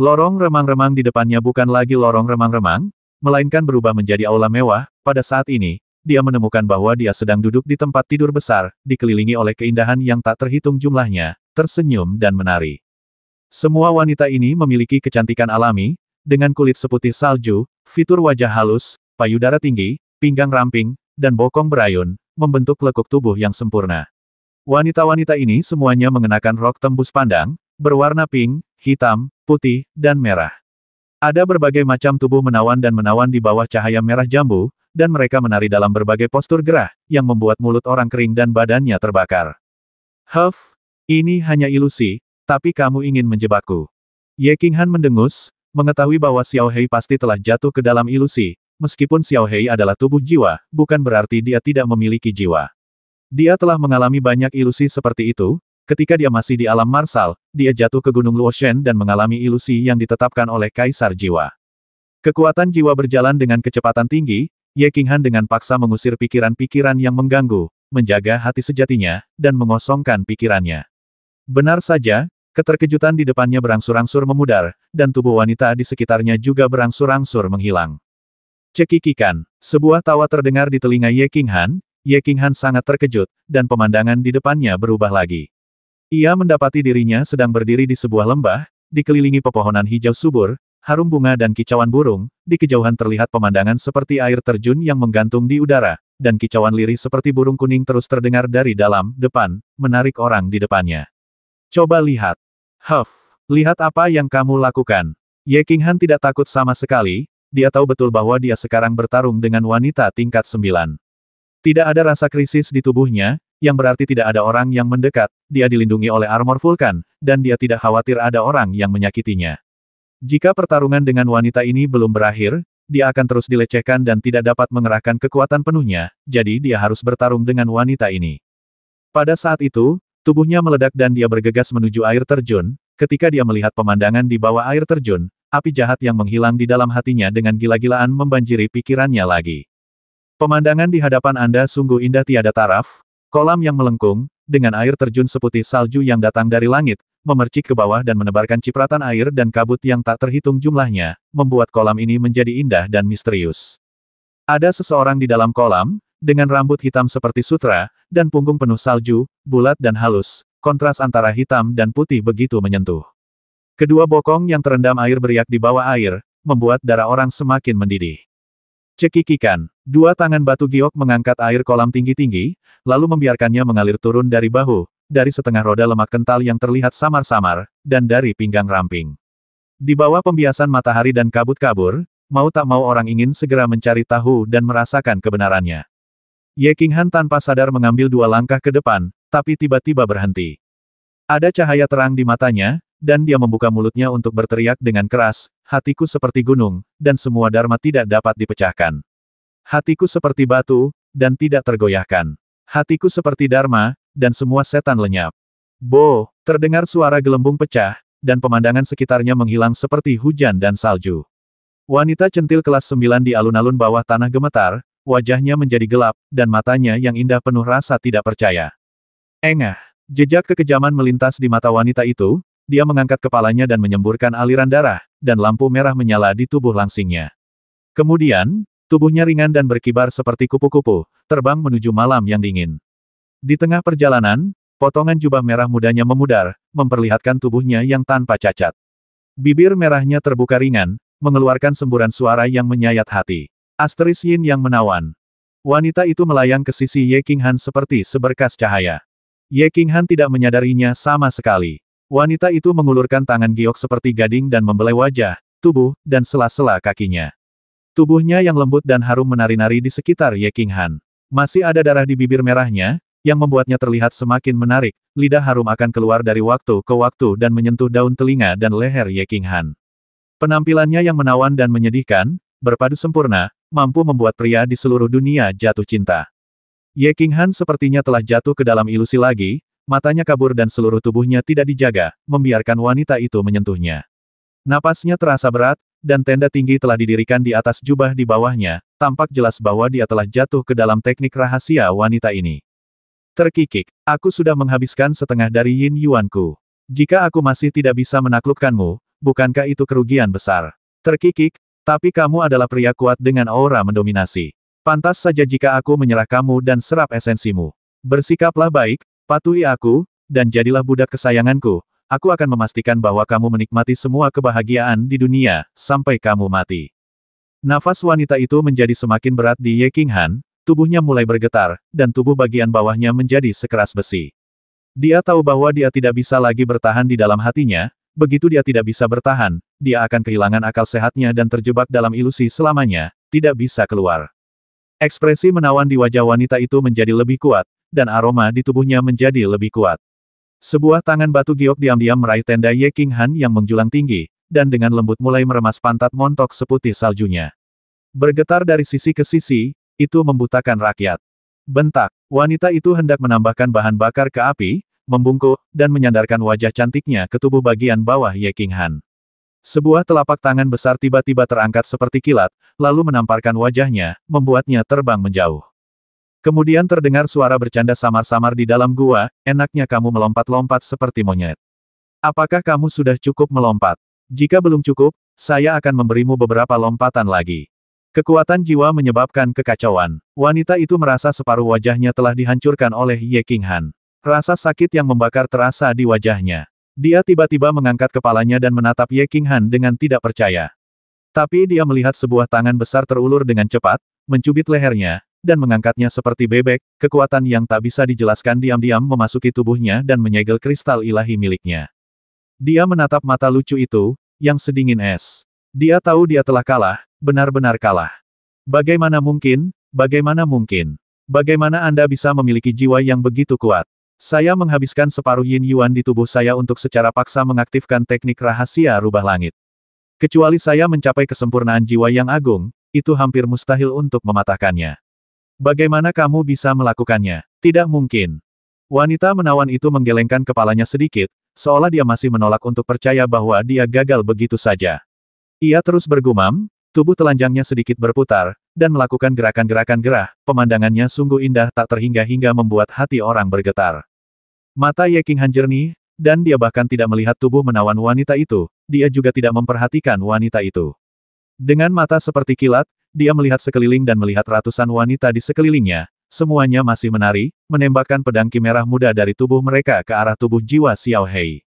[SPEAKER 1] Lorong remang-remang di depannya bukan lagi lorong remang-remang, melainkan berubah menjadi aula mewah, pada saat ini, dia menemukan bahwa dia sedang duduk di tempat tidur besar, dikelilingi oleh keindahan yang tak terhitung jumlahnya, tersenyum dan menari. Semua wanita ini memiliki kecantikan alami, dengan kulit seputih salju, fitur wajah halus, payudara tinggi, pinggang ramping, dan bokong berayun, membentuk lekuk tubuh yang sempurna. Wanita-wanita ini semuanya mengenakan rok tembus pandang, berwarna pink, hitam, putih, dan merah. Ada berbagai macam tubuh menawan dan menawan di bawah cahaya merah jambu, dan mereka menari dalam berbagai postur gerah, yang membuat mulut orang kering dan badannya terbakar. Huff, ini hanya ilusi, tapi kamu ingin menjebakku. Ye Qinghan mendengus, Mengetahui bahwa Xiao Hei pasti telah jatuh ke dalam ilusi, meskipun Xiao Hei adalah tubuh jiwa, bukan berarti dia tidak memiliki jiwa. Dia telah mengalami banyak ilusi seperti itu, ketika dia masih di alam marsal, dia jatuh ke Gunung Luoshen dan mengalami ilusi yang ditetapkan oleh Kaisar Jiwa. Kekuatan jiwa berjalan dengan kecepatan tinggi, Ye Qinghan dengan paksa mengusir pikiran-pikiran yang mengganggu, menjaga hati sejatinya, dan mengosongkan pikirannya. Benar saja, Keterkejutan di depannya berangsur-angsur memudar, dan tubuh wanita di sekitarnya juga berangsur-angsur menghilang. Cekikikan, sebuah tawa terdengar di telinga Ye Qinghan, Ye Qinghan sangat terkejut, dan pemandangan di depannya berubah lagi. Ia mendapati dirinya sedang berdiri di sebuah lembah, dikelilingi pepohonan hijau subur, harum bunga dan kicauan burung, di kejauhan terlihat pemandangan seperti air terjun yang menggantung di udara, dan kicauan lirih seperti burung kuning terus terdengar dari dalam, depan, menarik orang di depannya. Coba lihat, Huff, lihat apa yang kamu lakukan. Ye Han tidak takut sama sekali, dia tahu betul bahwa dia sekarang bertarung dengan wanita tingkat sembilan. Tidak ada rasa krisis di tubuhnya, yang berarti tidak ada orang yang mendekat, dia dilindungi oleh armor vulkan, dan dia tidak khawatir ada orang yang menyakitinya. Jika pertarungan dengan wanita ini belum berakhir, dia akan terus dilecehkan dan tidak dapat mengerahkan kekuatan penuhnya, jadi dia harus bertarung dengan wanita ini. Pada saat itu, Tubuhnya meledak dan dia bergegas menuju air terjun, ketika dia melihat pemandangan di bawah air terjun, api jahat yang menghilang di dalam hatinya dengan gila-gilaan membanjiri pikirannya lagi. Pemandangan di hadapan Anda sungguh indah tiada taraf, kolam yang melengkung, dengan air terjun seputih salju yang datang dari langit, memercik ke bawah dan menebarkan cipratan air dan kabut yang tak terhitung jumlahnya, membuat kolam ini menjadi indah dan misterius. Ada seseorang di dalam kolam, dengan rambut hitam seperti sutra, dan punggung penuh salju, bulat dan halus, kontras antara hitam dan putih begitu menyentuh. Kedua bokong yang terendam air beriak di bawah air, membuat darah orang semakin mendidih. Cekikikan, dua tangan batu giok mengangkat air kolam tinggi-tinggi, lalu membiarkannya mengalir turun dari bahu, dari setengah roda lemak kental yang terlihat samar-samar, dan dari pinggang ramping. Di bawah pembiasan matahari dan kabut kabur, mau tak mau orang ingin segera mencari tahu dan merasakan kebenarannya. Ye Qinghan tanpa sadar mengambil dua langkah ke depan, tapi tiba-tiba berhenti. Ada cahaya terang di matanya, dan dia membuka mulutnya untuk berteriak dengan keras, hatiku seperti gunung, dan semua dharma tidak dapat dipecahkan. Hatiku seperti batu, dan tidak tergoyahkan. Hatiku seperti dharma, dan semua setan lenyap. Bo, terdengar suara gelembung pecah, dan pemandangan sekitarnya menghilang seperti hujan dan salju. Wanita centil kelas 9 di alun-alun bawah tanah gemetar, wajahnya menjadi gelap, dan matanya yang indah penuh rasa tidak percaya. Engah, jejak kekejaman melintas di mata wanita itu, dia mengangkat kepalanya dan menyemburkan aliran darah, dan lampu merah menyala di tubuh langsingnya. Kemudian, tubuhnya ringan dan berkibar seperti kupu-kupu, terbang menuju malam yang dingin. Di tengah perjalanan, potongan jubah merah mudanya memudar, memperlihatkan tubuhnya yang tanpa cacat. Bibir merahnya terbuka ringan, mengeluarkan semburan suara yang menyayat hati. Asteris Yin yang menawan. Wanita itu melayang ke sisi Ye Qinghan seperti seberkas cahaya. Ye Qinghan tidak menyadarinya sama sekali. Wanita itu mengulurkan tangan giok seperti gading dan membelai wajah, tubuh, dan sela-sela kakinya. Tubuhnya yang lembut dan harum menari-nari di sekitar Ye Qinghan. Masih ada darah di bibir merahnya, yang membuatnya terlihat semakin menarik, lidah harum akan keluar dari waktu ke waktu dan menyentuh daun telinga dan leher Ye Qinghan. Penampilannya yang menawan dan menyedihkan, berpadu sempurna, mampu membuat pria di seluruh dunia jatuh cinta. Ye King Han sepertinya telah jatuh ke dalam ilusi lagi, matanya kabur dan seluruh tubuhnya tidak dijaga, membiarkan wanita itu menyentuhnya. Napasnya terasa berat, dan tenda tinggi telah didirikan di atas jubah di bawahnya, tampak jelas bahwa dia telah jatuh ke dalam teknik rahasia wanita ini. Terkikik, aku sudah menghabiskan setengah dari yin yuanku. Jika aku masih tidak bisa menaklukkanmu, bukankah itu kerugian besar? Terkikik, tapi kamu adalah pria kuat dengan aura mendominasi. Pantas saja jika aku menyerah kamu dan serap esensimu. Bersikaplah baik, patuhi aku, dan jadilah budak kesayanganku. Aku akan memastikan bahwa kamu menikmati semua kebahagiaan di dunia, sampai kamu mati. Nafas wanita itu menjadi semakin berat di Ye King Han, tubuhnya mulai bergetar, dan tubuh bagian bawahnya menjadi sekeras besi. Dia tahu bahwa dia tidak bisa lagi bertahan di dalam hatinya, Begitu dia tidak bisa bertahan, dia akan kehilangan akal sehatnya dan terjebak dalam ilusi selamanya, tidak bisa keluar. Ekspresi menawan di wajah wanita itu menjadi lebih kuat, dan aroma di tubuhnya menjadi lebih kuat. Sebuah tangan batu giok diam-diam meraih tenda Ye King Han yang menjulang tinggi, dan dengan lembut mulai meremas pantat montok seputih saljunya. Bergetar dari sisi ke sisi, itu membutakan rakyat. Bentak, wanita itu hendak menambahkan bahan bakar ke api, membungkuk, dan menyandarkan wajah cantiknya ke tubuh bagian bawah Ye King Han. Sebuah telapak tangan besar tiba-tiba terangkat seperti kilat, lalu menamparkan wajahnya, membuatnya terbang menjauh. Kemudian terdengar suara bercanda samar-samar di dalam gua, enaknya kamu melompat-lompat seperti monyet. Apakah kamu sudah cukup melompat? Jika belum cukup, saya akan memberimu beberapa lompatan lagi. Kekuatan jiwa menyebabkan kekacauan. Wanita itu merasa separuh wajahnya telah dihancurkan oleh Ye King Han. Rasa sakit yang membakar terasa di wajahnya. Dia tiba-tiba mengangkat kepalanya dan menatap Ye King Han dengan tidak percaya. Tapi dia melihat sebuah tangan besar terulur dengan cepat, mencubit lehernya, dan mengangkatnya seperti bebek, kekuatan yang tak bisa dijelaskan diam-diam memasuki tubuhnya dan menyegel kristal ilahi miliknya. Dia menatap mata lucu itu, yang sedingin es. Dia tahu dia telah kalah, benar-benar kalah. Bagaimana mungkin, bagaimana mungkin? Bagaimana Anda bisa memiliki jiwa yang begitu kuat? Saya menghabiskan separuh yin yuan di tubuh saya untuk secara paksa mengaktifkan teknik rahasia rubah langit. Kecuali saya mencapai kesempurnaan jiwa yang agung, itu hampir mustahil untuk mematahkannya. Bagaimana kamu bisa melakukannya? Tidak mungkin. Wanita menawan itu menggelengkan kepalanya sedikit, seolah dia masih menolak untuk percaya bahwa dia gagal begitu saja. Ia terus bergumam, tubuh telanjangnya sedikit berputar, dan melakukan gerakan-gerakan gerah, pemandangannya sungguh indah tak terhingga hingga membuat hati orang bergetar. Mata Ye Qinghan jernih, dan dia bahkan tidak melihat tubuh menawan wanita itu, dia juga tidak memperhatikan wanita itu. Dengan mata seperti kilat, dia melihat sekeliling dan melihat ratusan wanita di sekelilingnya, semuanya masih menari, menembakkan pedang kimerah muda dari tubuh mereka ke arah tubuh jiwa Xiao Hei.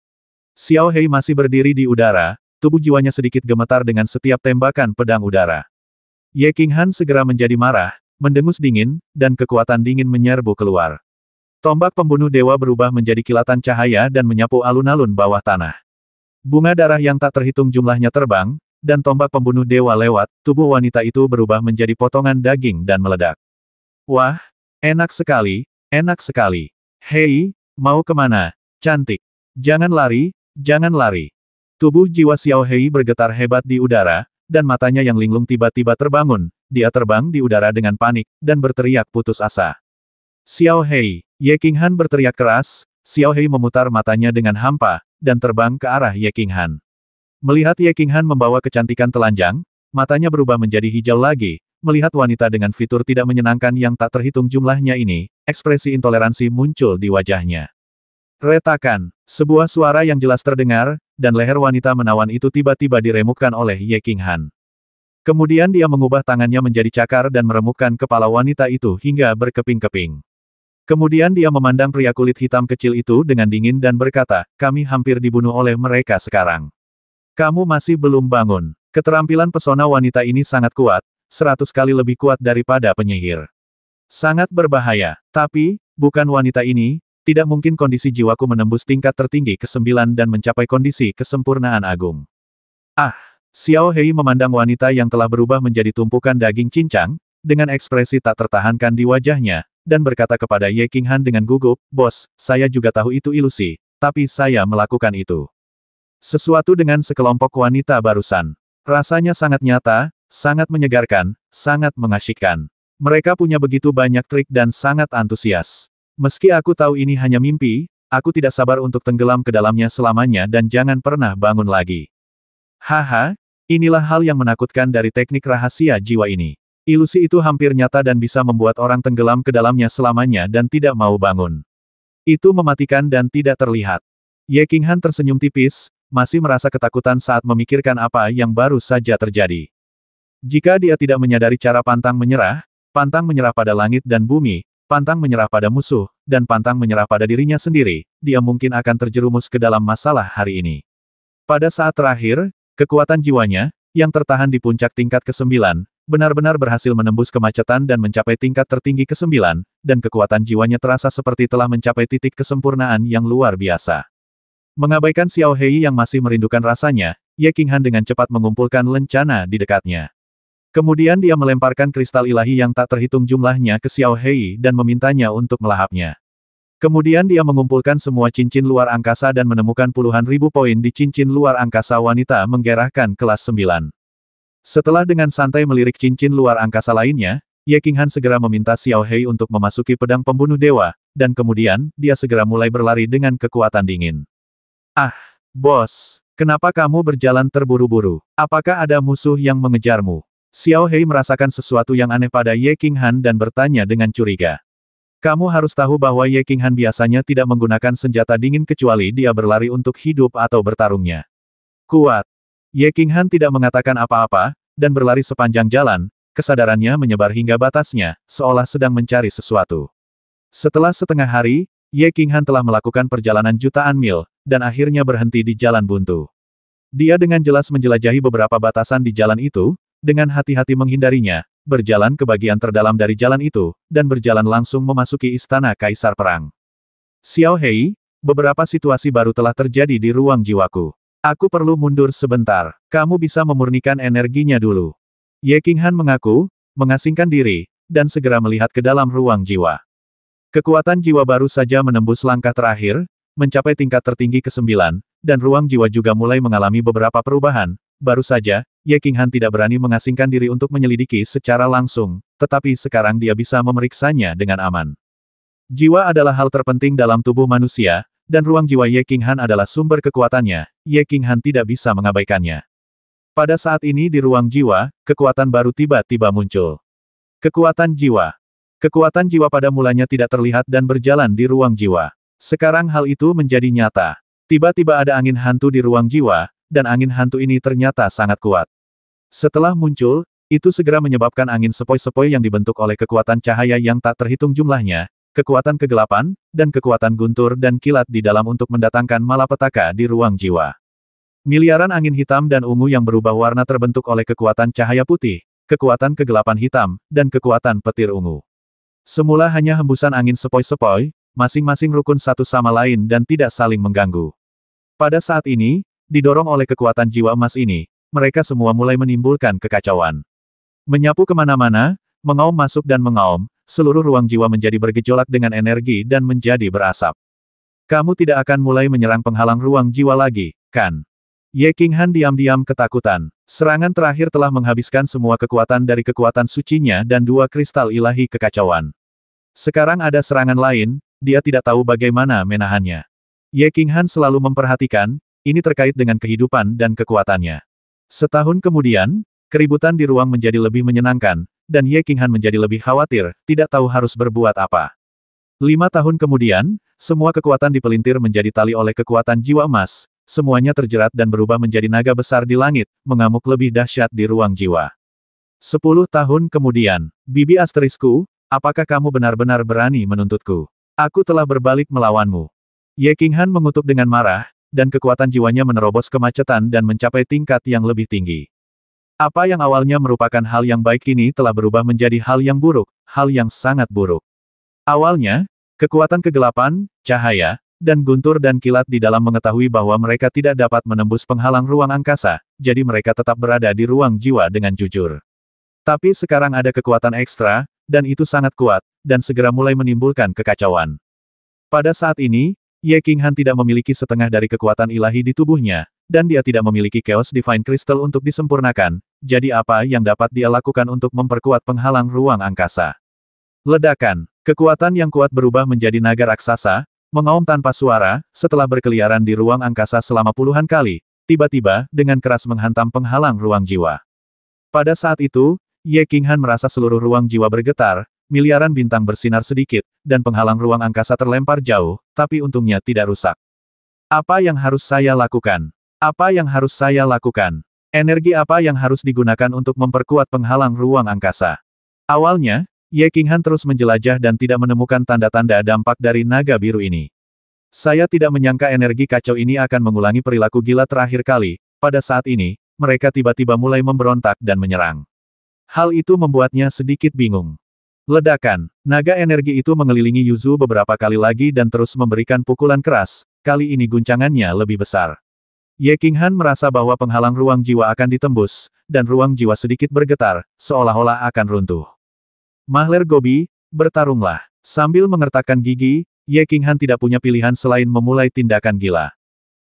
[SPEAKER 1] Xiao Hei masih berdiri di udara, tubuh jiwanya sedikit gemetar dengan setiap tembakan pedang udara. Ye Qinghan segera menjadi marah, mendengus dingin, dan kekuatan dingin menyerbu keluar. Tombak pembunuh dewa berubah menjadi kilatan cahaya dan menyapu alun-alun bawah tanah. Bunga darah yang tak terhitung jumlahnya terbang, dan tombak pembunuh dewa lewat, tubuh wanita itu berubah menjadi potongan daging dan meledak. Wah, enak sekali, enak sekali. Hei, mau kemana? Cantik. Jangan lari, jangan lari. Tubuh jiwa Xiao Hei bergetar hebat di udara, dan matanya yang linglung tiba-tiba terbangun, dia terbang di udara dengan panik, dan berteriak putus asa. Xiao Hei, Ye Han berteriak keras, Xiao Hei memutar matanya dengan hampa, dan terbang ke arah Ye Han. Melihat Ye Han membawa kecantikan telanjang, matanya berubah menjadi hijau lagi, melihat wanita dengan fitur tidak menyenangkan yang tak terhitung jumlahnya ini, ekspresi intoleransi muncul di wajahnya. Retakan, sebuah suara yang jelas terdengar, dan leher wanita menawan itu tiba-tiba diremukkan oleh Ye Han. Kemudian dia mengubah tangannya menjadi cakar dan meremukkan kepala wanita itu hingga berkeping-keping. Kemudian dia memandang pria kulit hitam kecil itu dengan dingin dan berkata, kami hampir dibunuh oleh mereka sekarang. Kamu masih belum bangun. Keterampilan pesona wanita ini sangat kuat, seratus kali lebih kuat daripada penyihir. Sangat berbahaya. Tapi, bukan wanita ini, tidak mungkin kondisi jiwaku menembus tingkat tertinggi ke-9 dan mencapai kondisi kesempurnaan agung. Ah, Xiao Hei memandang wanita yang telah berubah menjadi tumpukan daging cincang, dengan ekspresi tak tertahankan di wajahnya, dan berkata kepada Ye King Han dengan gugup, Bos, saya juga tahu itu ilusi, tapi saya melakukan itu. Sesuatu dengan sekelompok wanita barusan. Rasanya sangat nyata, sangat menyegarkan, sangat mengasyikkan. Mereka punya begitu banyak trik dan sangat antusias. Meski aku tahu ini hanya mimpi, aku tidak sabar untuk tenggelam ke dalamnya selamanya dan jangan pernah bangun lagi. Haha, inilah hal yang menakutkan dari teknik rahasia jiwa ini. Ilusi itu hampir nyata dan bisa membuat orang tenggelam ke dalamnya selamanya dan tidak mau bangun. Itu mematikan dan tidak terlihat. Ye Han tersenyum tipis, masih merasa ketakutan saat memikirkan apa yang baru saja terjadi. Jika dia tidak menyadari cara pantang menyerah, pantang menyerah pada langit dan bumi, pantang menyerah pada musuh, dan pantang menyerah pada dirinya sendiri, dia mungkin akan terjerumus ke dalam masalah hari ini. Pada saat terakhir, kekuatan jiwanya, yang tertahan di puncak tingkat ke-9, benar-benar berhasil menembus kemacetan dan mencapai tingkat tertinggi ke-9, dan kekuatan jiwanya terasa seperti telah mencapai titik kesempurnaan yang luar biasa. Mengabaikan Xiao Hei yang masih merindukan rasanya, Ye Qinghan dengan cepat mengumpulkan lencana di dekatnya. Kemudian dia melemparkan kristal ilahi yang tak terhitung jumlahnya ke Xiao Hei dan memintanya untuk melahapnya. Kemudian dia mengumpulkan semua cincin luar angkasa dan menemukan puluhan ribu poin di cincin luar angkasa wanita menggerahkan kelas 9. Setelah dengan santai melirik cincin luar angkasa lainnya, Ye Qinghan segera meminta Xiao Hei untuk memasuki pedang pembunuh dewa, dan kemudian, dia segera mulai berlari dengan kekuatan dingin. Ah, bos, kenapa kamu berjalan terburu-buru? Apakah ada musuh yang mengejarmu? Xiao Hei merasakan sesuatu yang aneh pada Ye Qinghan dan bertanya dengan curiga. Kamu harus tahu bahwa Ye Qinghan biasanya tidak menggunakan senjata dingin kecuali dia berlari untuk hidup atau bertarungnya. Kuat, Ye Han tidak mengatakan apa-apa, dan berlari sepanjang jalan, kesadarannya menyebar hingga batasnya, seolah sedang mencari sesuatu. Setelah setengah hari, Ye Han telah melakukan perjalanan jutaan mil, dan akhirnya berhenti di jalan buntu. Dia dengan jelas menjelajahi beberapa batasan di jalan itu, dengan hati-hati menghindarinya, berjalan ke bagian terdalam dari jalan itu, dan berjalan langsung memasuki istana Kaisar Perang. Xiao Hei, beberapa situasi baru telah terjadi di ruang jiwaku. Aku perlu mundur sebentar. Kamu bisa memurnikan energinya dulu. Ye King Han mengaku, mengasingkan diri, dan segera melihat ke dalam ruang jiwa. Kekuatan jiwa baru saja menembus langkah terakhir, mencapai tingkat tertinggi ke-9, dan ruang jiwa juga mulai mengalami beberapa perubahan. Baru saja, Ye King Han tidak berani mengasingkan diri untuk menyelidiki secara langsung, tetapi sekarang dia bisa memeriksanya dengan aman. Jiwa adalah hal terpenting dalam tubuh manusia, dan ruang jiwa Ye King Han adalah sumber kekuatannya, Ye King Han tidak bisa mengabaikannya. Pada saat ini di ruang jiwa, kekuatan baru tiba-tiba muncul. Kekuatan jiwa. Kekuatan jiwa pada mulanya tidak terlihat dan berjalan di ruang jiwa. Sekarang hal itu menjadi nyata. Tiba-tiba ada angin hantu di ruang jiwa, dan angin hantu ini ternyata sangat kuat. Setelah muncul, itu segera menyebabkan angin sepoi-sepoi yang dibentuk oleh kekuatan cahaya yang tak terhitung jumlahnya, kekuatan kegelapan, dan kekuatan guntur dan kilat di dalam untuk mendatangkan malapetaka di ruang jiwa. Miliaran angin hitam dan ungu yang berubah warna terbentuk oleh kekuatan cahaya putih, kekuatan kegelapan hitam, dan kekuatan petir ungu. Semula hanya hembusan angin sepoi-sepoi, masing-masing rukun satu sama lain dan tidak saling mengganggu. Pada saat ini, didorong oleh kekuatan jiwa emas ini, mereka semua mulai menimbulkan kekacauan. Menyapu kemana-mana, mengaum masuk dan mengaum, seluruh ruang jiwa menjadi bergejolak dengan energi dan menjadi berasap. Kamu tidak akan mulai menyerang penghalang ruang jiwa lagi, kan? Ye King Han diam-diam ketakutan. Serangan terakhir telah menghabiskan semua kekuatan dari kekuatan sucinya dan dua kristal ilahi kekacauan. Sekarang ada serangan lain, dia tidak tahu bagaimana menahannya. Ye King Han selalu memperhatikan, ini terkait dengan kehidupan dan kekuatannya. Setahun kemudian, keributan di ruang menjadi lebih menyenangkan, dan Ye Qinghan menjadi lebih khawatir, tidak tahu harus berbuat apa. Lima tahun kemudian, semua kekuatan dipelintir menjadi tali oleh kekuatan jiwa emas, semuanya terjerat dan berubah menjadi naga besar di langit, mengamuk lebih dahsyat di ruang jiwa. Sepuluh tahun kemudian, Bibi Asterisku, apakah kamu benar-benar berani menuntutku? Aku telah berbalik melawanmu. Ye Qinghan mengutuk dengan marah, dan kekuatan jiwanya menerobos kemacetan dan mencapai tingkat yang lebih tinggi. Apa yang awalnya merupakan hal yang baik ini telah berubah menjadi hal yang buruk, hal yang sangat buruk. Awalnya, kekuatan kegelapan, cahaya, dan guntur dan kilat di dalam mengetahui bahwa mereka tidak dapat menembus penghalang ruang angkasa, jadi mereka tetap berada di ruang jiwa dengan jujur. Tapi sekarang ada kekuatan ekstra, dan itu sangat kuat, dan segera mulai menimbulkan kekacauan. Pada saat ini, Ye King Han tidak memiliki setengah dari kekuatan ilahi di tubuhnya, dan dia tidak memiliki Chaos Divine Crystal untuk disempurnakan, jadi apa yang dapat dia lakukan untuk memperkuat penghalang ruang angkasa? Ledakan. Kekuatan yang kuat berubah menjadi naga raksasa, mengaum tanpa suara, setelah berkeliaran di ruang angkasa selama puluhan kali, tiba-tiba, dengan keras menghantam penghalang ruang jiwa. Pada saat itu, Ye Qinghan merasa seluruh ruang jiwa bergetar, miliaran bintang bersinar sedikit, dan penghalang ruang angkasa terlempar jauh, tapi untungnya tidak rusak. Apa yang harus saya lakukan? Apa yang harus saya lakukan? Energi apa yang harus digunakan untuk memperkuat penghalang ruang angkasa? Awalnya, Ye Qinghan terus menjelajah dan tidak menemukan tanda-tanda dampak dari naga biru ini. Saya tidak menyangka energi kacau ini akan mengulangi perilaku gila terakhir kali, pada saat ini, mereka tiba-tiba mulai memberontak dan menyerang. Hal itu membuatnya sedikit bingung. Ledakan, naga energi itu mengelilingi Yuzu beberapa kali lagi dan terus memberikan pukulan keras, kali ini guncangannya lebih besar. Ye Han merasa bahwa penghalang ruang jiwa akan ditembus, dan ruang jiwa sedikit bergetar, seolah-olah akan runtuh. Mahler Gobi, bertarunglah. Sambil mengertakkan gigi, Ye Han tidak punya pilihan selain memulai tindakan gila.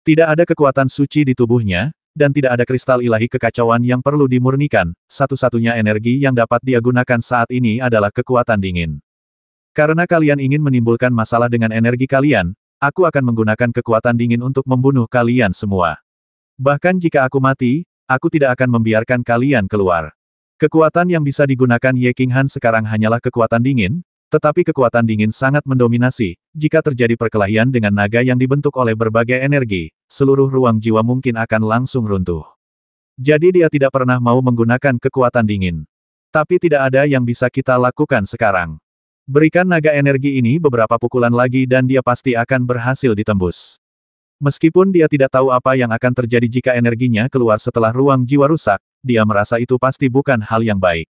[SPEAKER 1] Tidak ada kekuatan suci di tubuhnya, dan tidak ada kristal ilahi kekacauan yang perlu dimurnikan, satu-satunya energi yang dapat dia gunakan saat ini adalah kekuatan dingin. Karena kalian ingin menimbulkan masalah dengan energi kalian, aku akan menggunakan kekuatan dingin untuk membunuh kalian semua. Bahkan jika aku mati, aku tidak akan membiarkan kalian keluar. Kekuatan yang bisa digunakan Ye King Han sekarang hanyalah kekuatan dingin, tetapi kekuatan dingin sangat mendominasi. Jika terjadi perkelahian dengan naga yang dibentuk oleh berbagai energi, seluruh ruang jiwa mungkin akan langsung runtuh. Jadi dia tidak pernah mau menggunakan kekuatan dingin. Tapi tidak ada yang bisa kita lakukan sekarang. Berikan naga energi ini beberapa pukulan lagi dan dia pasti akan berhasil ditembus. Meskipun dia tidak tahu apa yang akan terjadi jika energinya keluar setelah ruang jiwa rusak, dia merasa itu pasti bukan hal yang baik.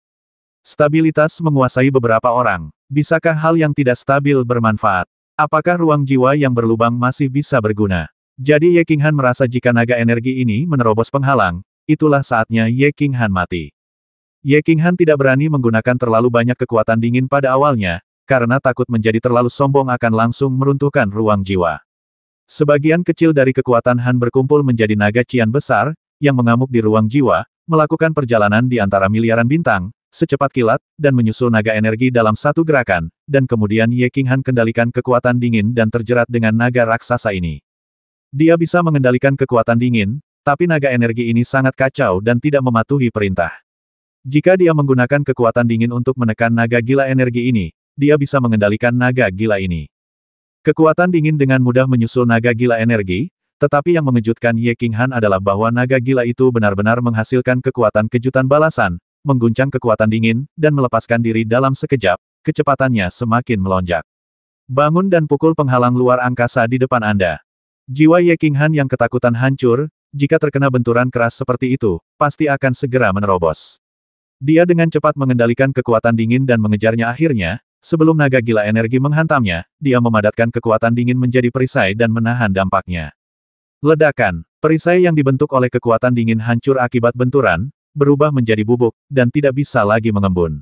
[SPEAKER 1] Stabilitas menguasai beberapa orang. Bisakah hal yang tidak stabil bermanfaat? Apakah ruang jiwa yang berlubang masih bisa berguna? Jadi Ye Qinghan merasa jika naga energi ini menerobos penghalang, itulah saatnya Ye Qinghan mati. Ye Qinghan tidak berani menggunakan terlalu banyak kekuatan dingin pada awalnya, karena takut menjadi terlalu sombong akan langsung meruntuhkan ruang jiwa. Sebagian kecil dari kekuatan Han berkumpul menjadi naga Cian besar, yang mengamuk di ruang jiwa, melakukan perjalanan di antara miliaran bintang, secepat kilat, dan menyusul naga energi dalam satu gerakan, dan kemudian Ye Qinghan kendalikan kekuatan dingin dan terjerat dengan naga raksasa ini. Dia bisa mengendalikan kekuatan dingin, tapi naga energi ini sangat kacau dan tidak mematuhi perintah. Jika dia menggunakan kekuatan dingin untuk menekan naga gila energi ini, dia bisa mengendalikan naga gila ini. Kekuatan dingin dengan mudah menyusul naga gila energi, tetapi yang mengejutkan Ye King Han adalah bahwa naga gila itu benar-benar menghasilkan kekuatan kejutan balasan, mengguncang kekuatan dingin, dan melepaskan diri dalam sekejap, kecepatannya semakin melonjak. Bangun dan pukul penghalang luar angkasa di depan Anda. Jiwa Ye King Han yang ketakutan hancur, jika terkena benturan keras seperti itu, pasti akan segera menerobos. Dia dengan cepat mengendalikan kekuatan dingin dan mengejarnya akhirnya, sebelum naga gila energi menghantamnya, dia memadatkan kekuatan dingin menjadi perisai dan menahan dampaknya. Ledakan, perisai yang dibentuk oleh kekuatan dingin hancur akibat benturan, berubah menjadi bubuk, dan tidak bisa lagi mengembun.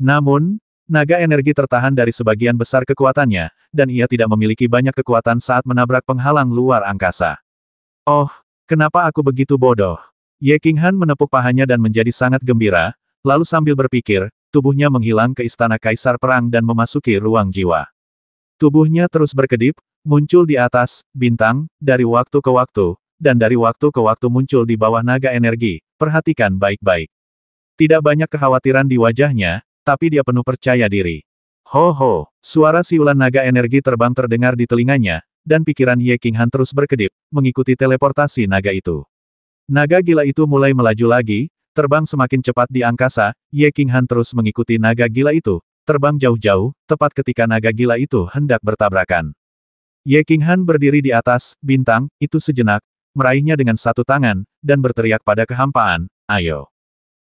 [SPEAKER 1] Namun, naga energi tertahan dari sebagian besar kekuatannya, dan ia tidak memiliki banyak kekuatan saat menabrak penghalang luar angkasa. Oh, kenapa aku begitu bodoh? Ye Qinghan menepuk pahanya dan menjadi sangat gembira, Lalu sambil berpikir, tubuhnya menghilang ke istana kaisar perang dan memasuki ruang jiwa. Tubuhnya terus berkedip, muncul di atas, bintang, dari waktu ke waktu, dan dari waktu ke waktu muncul di bawah naga energi, perhatikan baik-baik. Tidak banyak kekhawatiran di wajahnya, tapi dia penuh percaya diri. Ho ho, suara siulan naga energi terbang terdengar di telinganya, dan pikiran Ye King Han terus berkedip, mengikuti teleportasi naga itu. Naga gila itu mulai melaju lagi, Terbang semakin cepat di angkasa, Ye King Han terus mengikuti naga gila itu, terbang jauh-jauh, tepat ketika naga gila itu hendak bertabrakan. Ye King Han berdiri di atas, bintang, itu sejenak, meraihnya dengan satu tangan, dan berteriak pada kehampaan, ayo.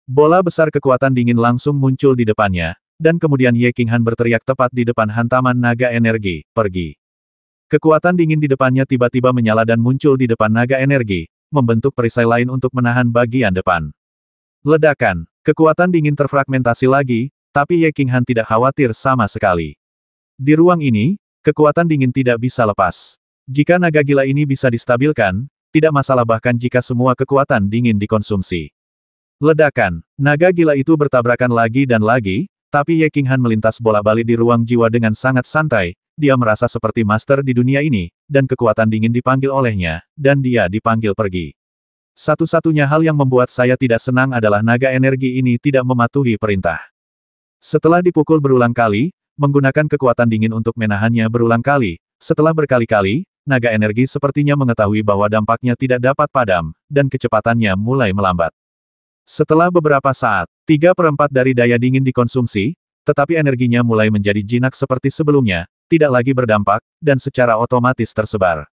[SPEAKER 1] Bola besar kekuatan dingin langsung muncul di depannya, dan kemudian Ye King Han berteriak tepat di depan hantaman naga energi, pergi. Kekuatan dingin di depannya tiba-tiba menyala dan muncul di depan naga energi, membentuk perisai lain untuk menahan bagian depan. Ledakan. Kekuatan dingin terfragmentasi lagi, tapi Ye Han tidak khawatir sama sekali. Di ruang ini, kekuatan dingin tidak bisa lepas. Jika naga gila ini bisa distabilkan, tidak masalah bahkan jika semua kekuatan dingin dikonsumsi. Ledakan. Naga gila itu bertabrakan lagi dan lagi, tapi Ye Han melintas bola balik di ruang jiwa dengan sangat santai, dia merasa seperti master di dunia ini, dan kekuatan dingin dipanggil olehnya, dan dia dipanggil pergi. Satu-satunya hal yang membuat saya tidak senang adalah naga energi ini tidak mematuhi perintah. Setelah dipukul berulang kali, menggunakan kekuatan dingin untuk menahannya berulang kali, setelah berkali-kali, naga energi sepertinya mengetahui bahwa dampaknya tidak dapat padam, dan kecepatannya mulai melambat. Setelah beberapa saat, tiga perempat dari daya dingin dikonsumsi, tetapi energinya mulai menjadi jinak seperti sebelumnya, tidak lagi berdampak, dan secara otomatis tersebar.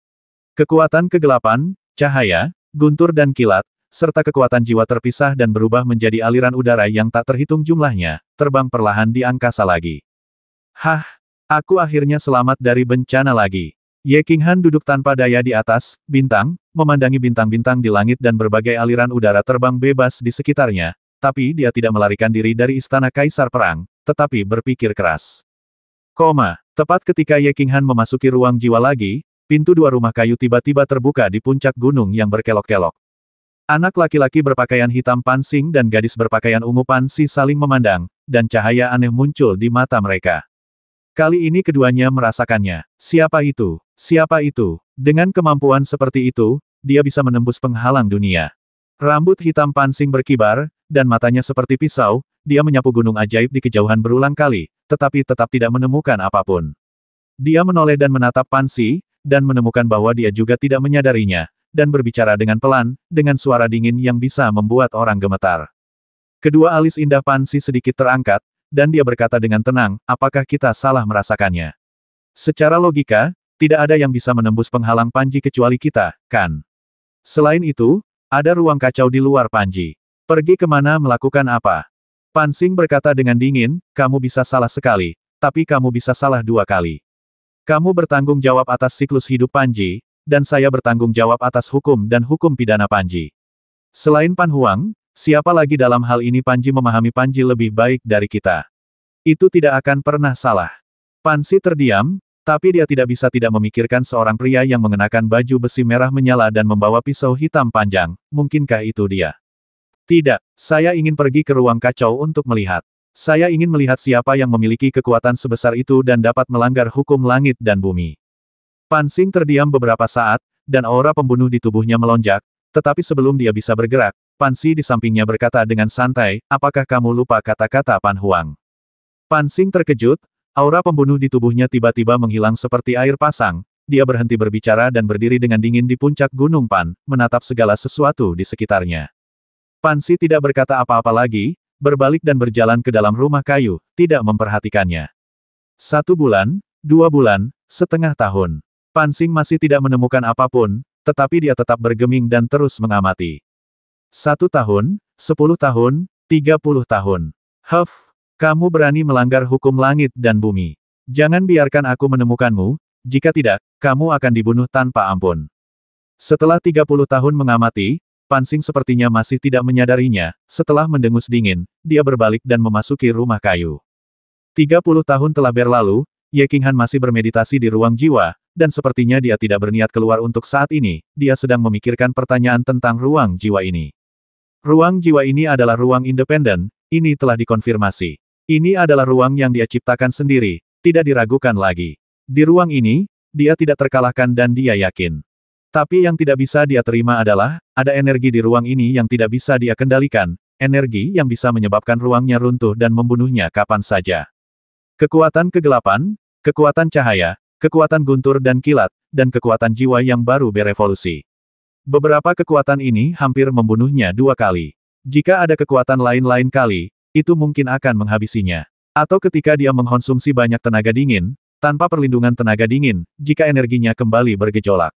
[SPEAKER 1] Kekuatan kegelapan, cahaya, guntur dan kilat, serta kekuatan jiwa terpisah dan berubah menjadi aliran udara yang tak terhitung jumlahnya, terbang perlahan di angkasa lagi. Hah, aku akhirnya selamat dari bencana lagi. Ye King Han duduk tanpa daya di atas, bintang, memandangi bintang-bintang di langit dan berbagai aliran udara terbang bebas di sekitarnya, tapi dia tidak melarikan diri dari istana kaisar perang, tetapi berpikir keras. Koma, tepat ketika Ye King Han memasuki ruang jiwa lagi, pintu dua rumah kayu tiba-tiba terbuka di puncak gunung yang berkelok-kelok. Anak laki-laki berpakaian hitam pansing dan gadis berpakaian ungu pansi saling memandang, dan cahaya aneh muncul di mata mereka. Kali ini keduanya merasakannya. Siapa itu? Siapa itu? Dengan kemampuan seperti itu, dia bisa menembus penghalang dunia. Rambut hitam pansing berkibar, dan matanya seperti pisau, dia menyapu gunung ajaib di kejauhan berulang kali, tetapi tetap tidak menemukan apapun. Dia menoleh dan menatap Pansi, dan menemukan bahwa dia juga tidak menyadarinya, dan berbicara dengan pelan, dengan suara dingin yang bisa membuat orang gemetar. Kedua alis indah Pansi sedikit terangkat, dan dia berkata dengan tenang, apakah kita salah merasakannya? Secara logika, tidak ada yang bisa menembus penghalang Panji kecuali kita, kan? Selain itu, ada ruang kacau di luar Panji. Pergi kemana melakukan apa? Pansing berkata dengan dingin, kamu bisa salah sekali, tapi kamu bisa salah dua kali. Kamu bertanggung jawab atas siklus hidup Panji, dan saya bertanggung jawab atas hukum dan hukum pidana Panji. Selain Pan Huang, siapa lagi dalam hal ini Panji memahami Panji lebih baik dari kita? Itu tidak akan pernah salah. Pansi terdiam, tapi dia tidak bisa tidak memikirkan seorang pria yang mengenakan baju besi merah menyala dan membawa pisau hitam panjang, mungkinkah itu dia? Tidak, saya ingin pergi ke ruang kacau untuk melihat. Saya ingin melihat siapa yang memiliki kekuatan sebesar itu dan dapat melanggar hukum langit dan bumi. Pansing terdiam beberapa saat, dan aura pembunuh di tubuhnya melonjak, tetapi sebelum dia bisa bergerak, Pansi di sampingnya berkata dengan santai, apakah kamu lupa kata-kata Pan Huang? Pansing terkejut, aura pembunuh di tubuhnya tiba-tiba menghilang seperti air pasang, dia berhenti berbicara dan berdiri dengan dingin di puncak Gunung Pan, menatap segala sesuatu di sekitarnya. Pansi tidak berkata apa-apa lagi, berbalik dan berjalan ke dalam rumah kayu, tidak memperhatikannya. Satu bulan, dua bulan, setengah tahun. Pansing masih tidak menemukan apapun, tetapi dia tetap bergeming dan terus mengamati. Satu tahun, sepuluh tahun, tiga puluh tahun. Huff, kamu berani melanggar hukum langit dan bumi. Jangan biarkan aku menemukanmu, jika tidak, kamu akan dibunuh tanpa ampun. Setelah tiga puluh tahun mengamati, Pansing sepertinya masih tidak menyadarinya, setelah mendengus dingin, dia berbalik dan memasuki rumah kayu. 30 tahun telah berlalu, Ye Qinghan masih bermeditasi di ruang jiwa, dan sepertinya dia tidak berniat keluar untuk saat ini, dia sedang memikirkan pertanyaan tentang ruang jiwa ini. Ruang jiwa ini adalah ruang independen, ini telah dikonfirmasi. Ini adalah ruang yang dia ciptakan sendiri, tidak diragukan lagi. Di ruang ini, dia tidak terkalahkan dan dia yakin. Tapi yang tidak bisa dia terima adalah, ada energi di ruang ini yang tidak bisa dia kendalikan, energi yang bisa menyebabkan ruangnya runtuh dan membunuhnya kapan saja. Kekuatan kegelapan, kekuatan cahaya, kekuatan guntur dan kilat, dan kekuatan jiwa yang baru berevolusi. Beberapa kekuatan ini hampir membunuhnya dua kali. Jika ada kekuatan lain lain kali, itu mungkin akan menghabisinya. Atau ketika dia mengkonsumsi banyak tenaga dingin, tanpa perlindungan tenaga dingin, jika energinya kembali bergejolak.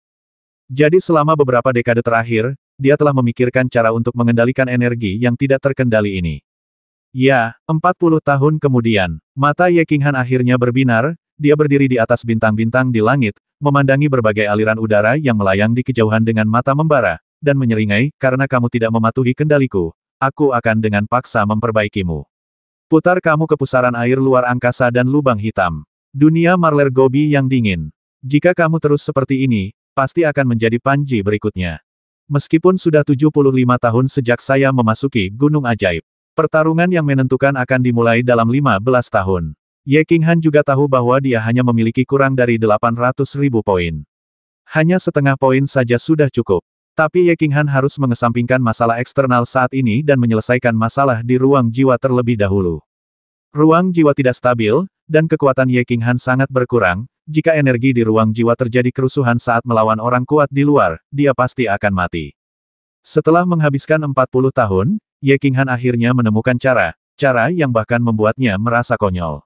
[SPEAKER 1] Jadi selama beberapa dekade terakhir, dia telah memikirkan cara untuk mengendalikan energi yang tidak terkendali ini. Ya, 40 tahun kemudian, mata Ye Qinghan akhirnya berbinar, dia berdiri di atas bintang-bintang di langit, memandangi berbagai aliran udara yang melayang di kejauhan dengan mata membara, dan menyeringai, karena kamu tidak mematuhi kendaliku, aku akan dengan paksa memperbaikimu. Putar kamu ke pusaran air luar angkasa dan lubang hitam. Dunia Marler Gobi yang dingin. Jika kamu terus seperti ini, pasti akan menjadi Panji berikutnya. Meskipun sudah 75 tahun sejak saya memasuki Gunung Ajaib. Pertarungan yang menentukan akan dimulai dalam 15 tahun. Ye King Han juga tahu bahwa dia hanya memiliki kurang dari 800 ribu poin. Hanya setengah poin saja sudah cukup. Tapi Ye King Han harus mengesampingkan masalah eksternal saat ini dan menyelesaikan masalah di ruang jiwa terlebih dahulu. Ruang jiwa tidak stabil, dan kekuatan Ye King Han sangat berkurang, jika energi di ruang jiwa terjadi kerusuhan saat melawan orang kuat di luar, dia pasti akan mati. Setelah menghabiskan 40 tahun, Ye Qinghan akhirnya menemukan cara, cara yang bahkan membuatnya merasa konyol.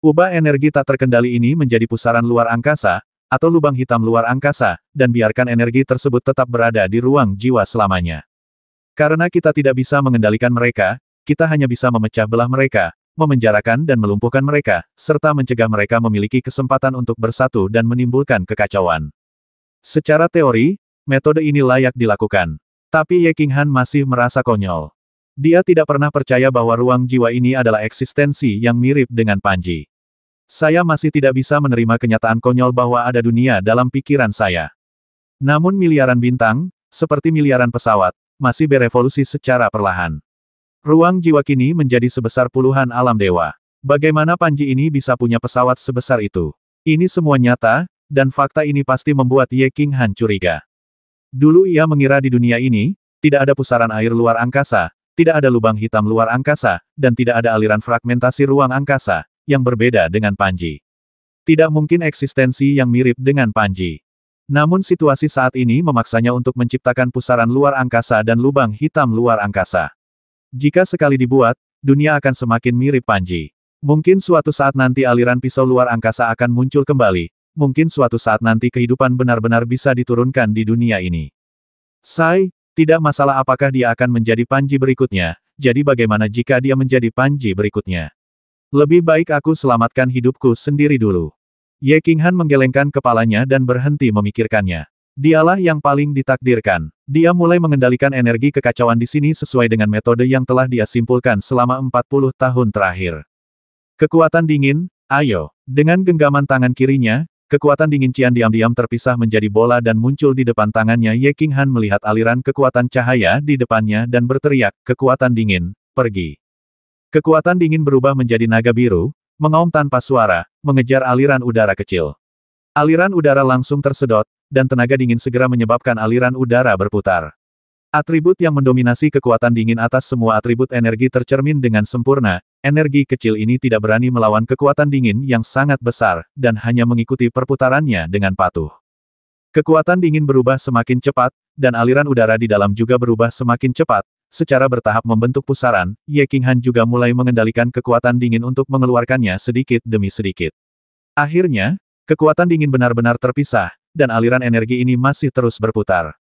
[SPEAKER 1] Ubah energi tak terkendali ini menjadi pusaran luar angkasa, atau lubang hitam luar angkasa, dan biarkan energi tersebut tetap berada di ruang jiwa selamanya. Karena kita tidak bisa mengendalikan mereka, kita hanya bisa memecah belah mereka, memenjarakan dan melumpuhkan mereka, serta mencegah mereka memiliki kesempatan untuk bersatu dan menimbulkan kekacauan. Secara teori, metode ini layak dilakukan. Tapi Ye King Han masih merasa konyol. Dia tidak pernah percaya bahwa ruang jiwa ini adalah eksistensi yang mirip dengan Panji. Saya masih tidak bisa menerima kenyataan konyol bahwa ada dunia dalam pikiran saya. Namun miliaran bintang, seperti miliaran pesawat, masih berevolusi secara perlahan. Ruang jiwa kini menjadi sebesar puluhan alam dewa. Bagaimana Panji ini bisa punya pesawat sebesar itu? Ini semua nyata, dan fakta ini pasti membuat Ye King Han curiga. Dulu ia mengira di dunia ini, tidak ada pusaran air luar angkasa, tidak ada lubang hitam luar angkasa, dan tidak ada aliran fragmentasi ruang angkasa, yang berbeda dengan Panji. Tidak mungkin eksistensi yang mirip dengan Panji. Namun situasi saat ini memaksanya untuk menciptakan pusaran luar angkasa dan lubang hitam luar angkasa. Jika sekali dibuat, dunia akan semakin mirip Panji. Mungkin suatu saat nanti aliran pisau luar angkasa akan muncul kembali, mungkin suatu saat nanti kehidupan benar-benar bisa diturunkan di dunia ini. Sai, tidak masalah apakah dia akan menjadi Panji berikutnya, jadi bagaimana jika dia menjadi Panji berikutnya? Lebih baik aku selamatkan hidupku sendiri dulu. Ye Qinghan menggelengkan kepalanya dan berhenti memikirkannya. Dialah yang paling ditakdirkan. Dia mulai mengendalikan energi kekacauan di sini sesuai dengan metode yang telah dia simpulkan selama 40 tahun terakhir. Kekuatan dingin, ayo. Dengan genggaman tangan kirinya, kekuatan dingin Cian diam-diam terpisah menjadi bola dan muncul di depan tangannya Ye King Han melihat aliran kekuatan cahaya di depannya dan berteriak, kekuatan dingin, pergi. Kekuatan dingin berubah menjadi naga biru, mengaum tanpa suara, mengejar aliran udara kecil. Aliran udara langsung tersedot, dan tenaga dingin segera menyebabkan aliran udara berputar. Atribut yang mendominasi kekuatan dingin atas semua atribut energi tercermin dengan sempurna, energi kecil ini tidak berani melawan kekuatan dingin yang sangat besar, dan hanya mengikuti perputarannya dengan patuh. Kekuatan dingin berubah semakin cepat, dan aliran udara di dalam juga berubah semakin cepat, secara bertahap membentuk pusaran, Ye Qinghan juga mulai mengendalikan kekuatan dingin untuk mengeluarkannya sedikit demi sedikit. Akhirnya, kekuatan dingin benar-benar terpisah, dan aliran energi ini masih terus berputar.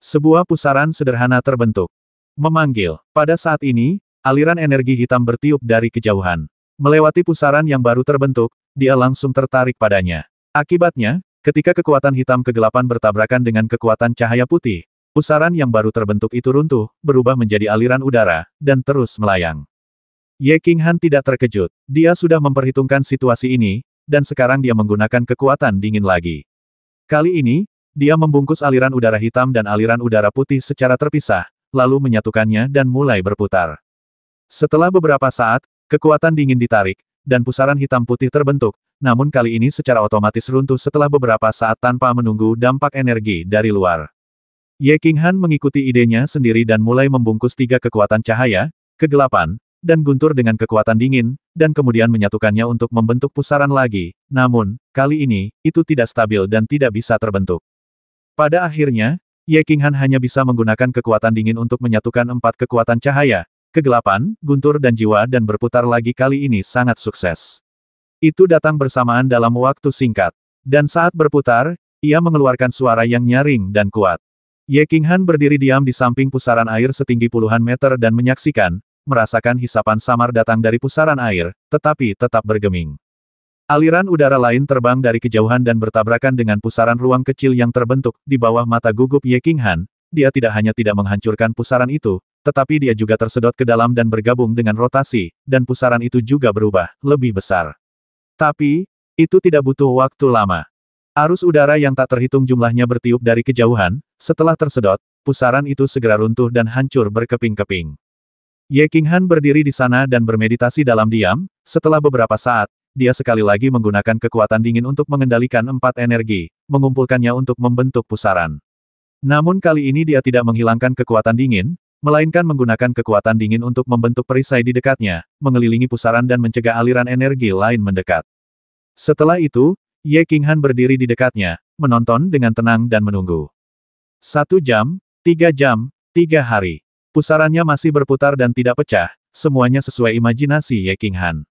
[SPEAKER 1] Sebuah pusaran sederhana terbentuk. Memanggil. Pada saat ini, aliran energi hitam bertiup dari kejauhan. Melewati pusaran yang baru terbentuk, dia langsung tertarik padanya. Akibatnya, ketika kekuatan hitam kegelapan bertabrakan dengan kekuatan cahaya putih, pusaran yang baru terbentuk itu runtuh, berubah menjadi aliran udara, dan terus melayang. Ye King Han tidak terkejut. Dia sudah memperhitungkan situasi ini, dan sekarang dia menggunakan kekuatan dingin lagi. Kali ini, dia membungkus aliran udara hitam dan aliran udara putih secara terpisah, lalu menyatukannya dan mulai berputar. Setelah beberapa saat, kekuatan dingin ditarik, dan pusaran hitam putih terbentuk, namun kali ini secara otomatis runtuh setelah beberapa saat tanpa menunggu dampak energi dari luar. Ye King Han mengikuti idenya sendiri dan mulai membungkus tiga kekuatan cahaya, kegelapan, dan guntur dengan kekuatan dingin, dan kemudian menyatukannya untuk membentuk pusaran lagi, namun, kali ini, itu tidak stabil dan tidak bisa terbentuk. Pada akhirnya, Ye Han hanya bisa menggunakan kekuatan dingin untuk menyatukan empat kekuatan cahaya, kegelapan, guntur dan jiwa dan berputar lagi kali ini sangat sukses. Itu datang bersamaan dalam waktu singkat. Dan saat berputar, ia mengeluarkan suara yang nyaring dan kuat. Ye Han berdiri diam di samping pusaran air setinggi puluhan meter dan menyaksikan, merasakan hisapan samar datang dari pusaran air, tetapi tetap bergeming. Aliran udara lain terbang dari kejauhan dan bertabrakan dengan pusaran ruang kecil yang terbentuk di bawah mata gugup Ye King Han, dia tidak hanya tidak menghancurkan pusaran itu, tetapi dia juga tersedot ke dalam dan bergabung dengan rotasi, dan pusaran itu juga berubah, lebih besar. Tapi, itu tidak butuh waktu lama. Arus udara yang tak terhitung jumlahnya bertiup dari kejauhan, setelah tersedot, pusaran itu segera runtuh dan hancur berkeping-keping. Ye Qinghan berdiri di sana dan bermeditasi dalam diam, setelah beberapa saat, dia sekali lagi menggunakan kekuatan dingin untuk mengendalikan empat energi, mengumpulkannya untuk membentuk pusaran. Namun kali ini dia tidak menghilangkan kekuatan dingin, melainkan menggunakan kekuatan dingin untuk membentuk perisai di dekatnya, mengelilingi pusaran dan mencegah aliran energi lain mendekat. Setelah itu, Ye Qinghan berdiri di dekatnya, menonton dengan tenang dan menunggu. Satu jam, tiga jam, tiga hari. Pusarannya masih berputar dan tidak pecah, semuanya sesuai imajinasi Ye King Han.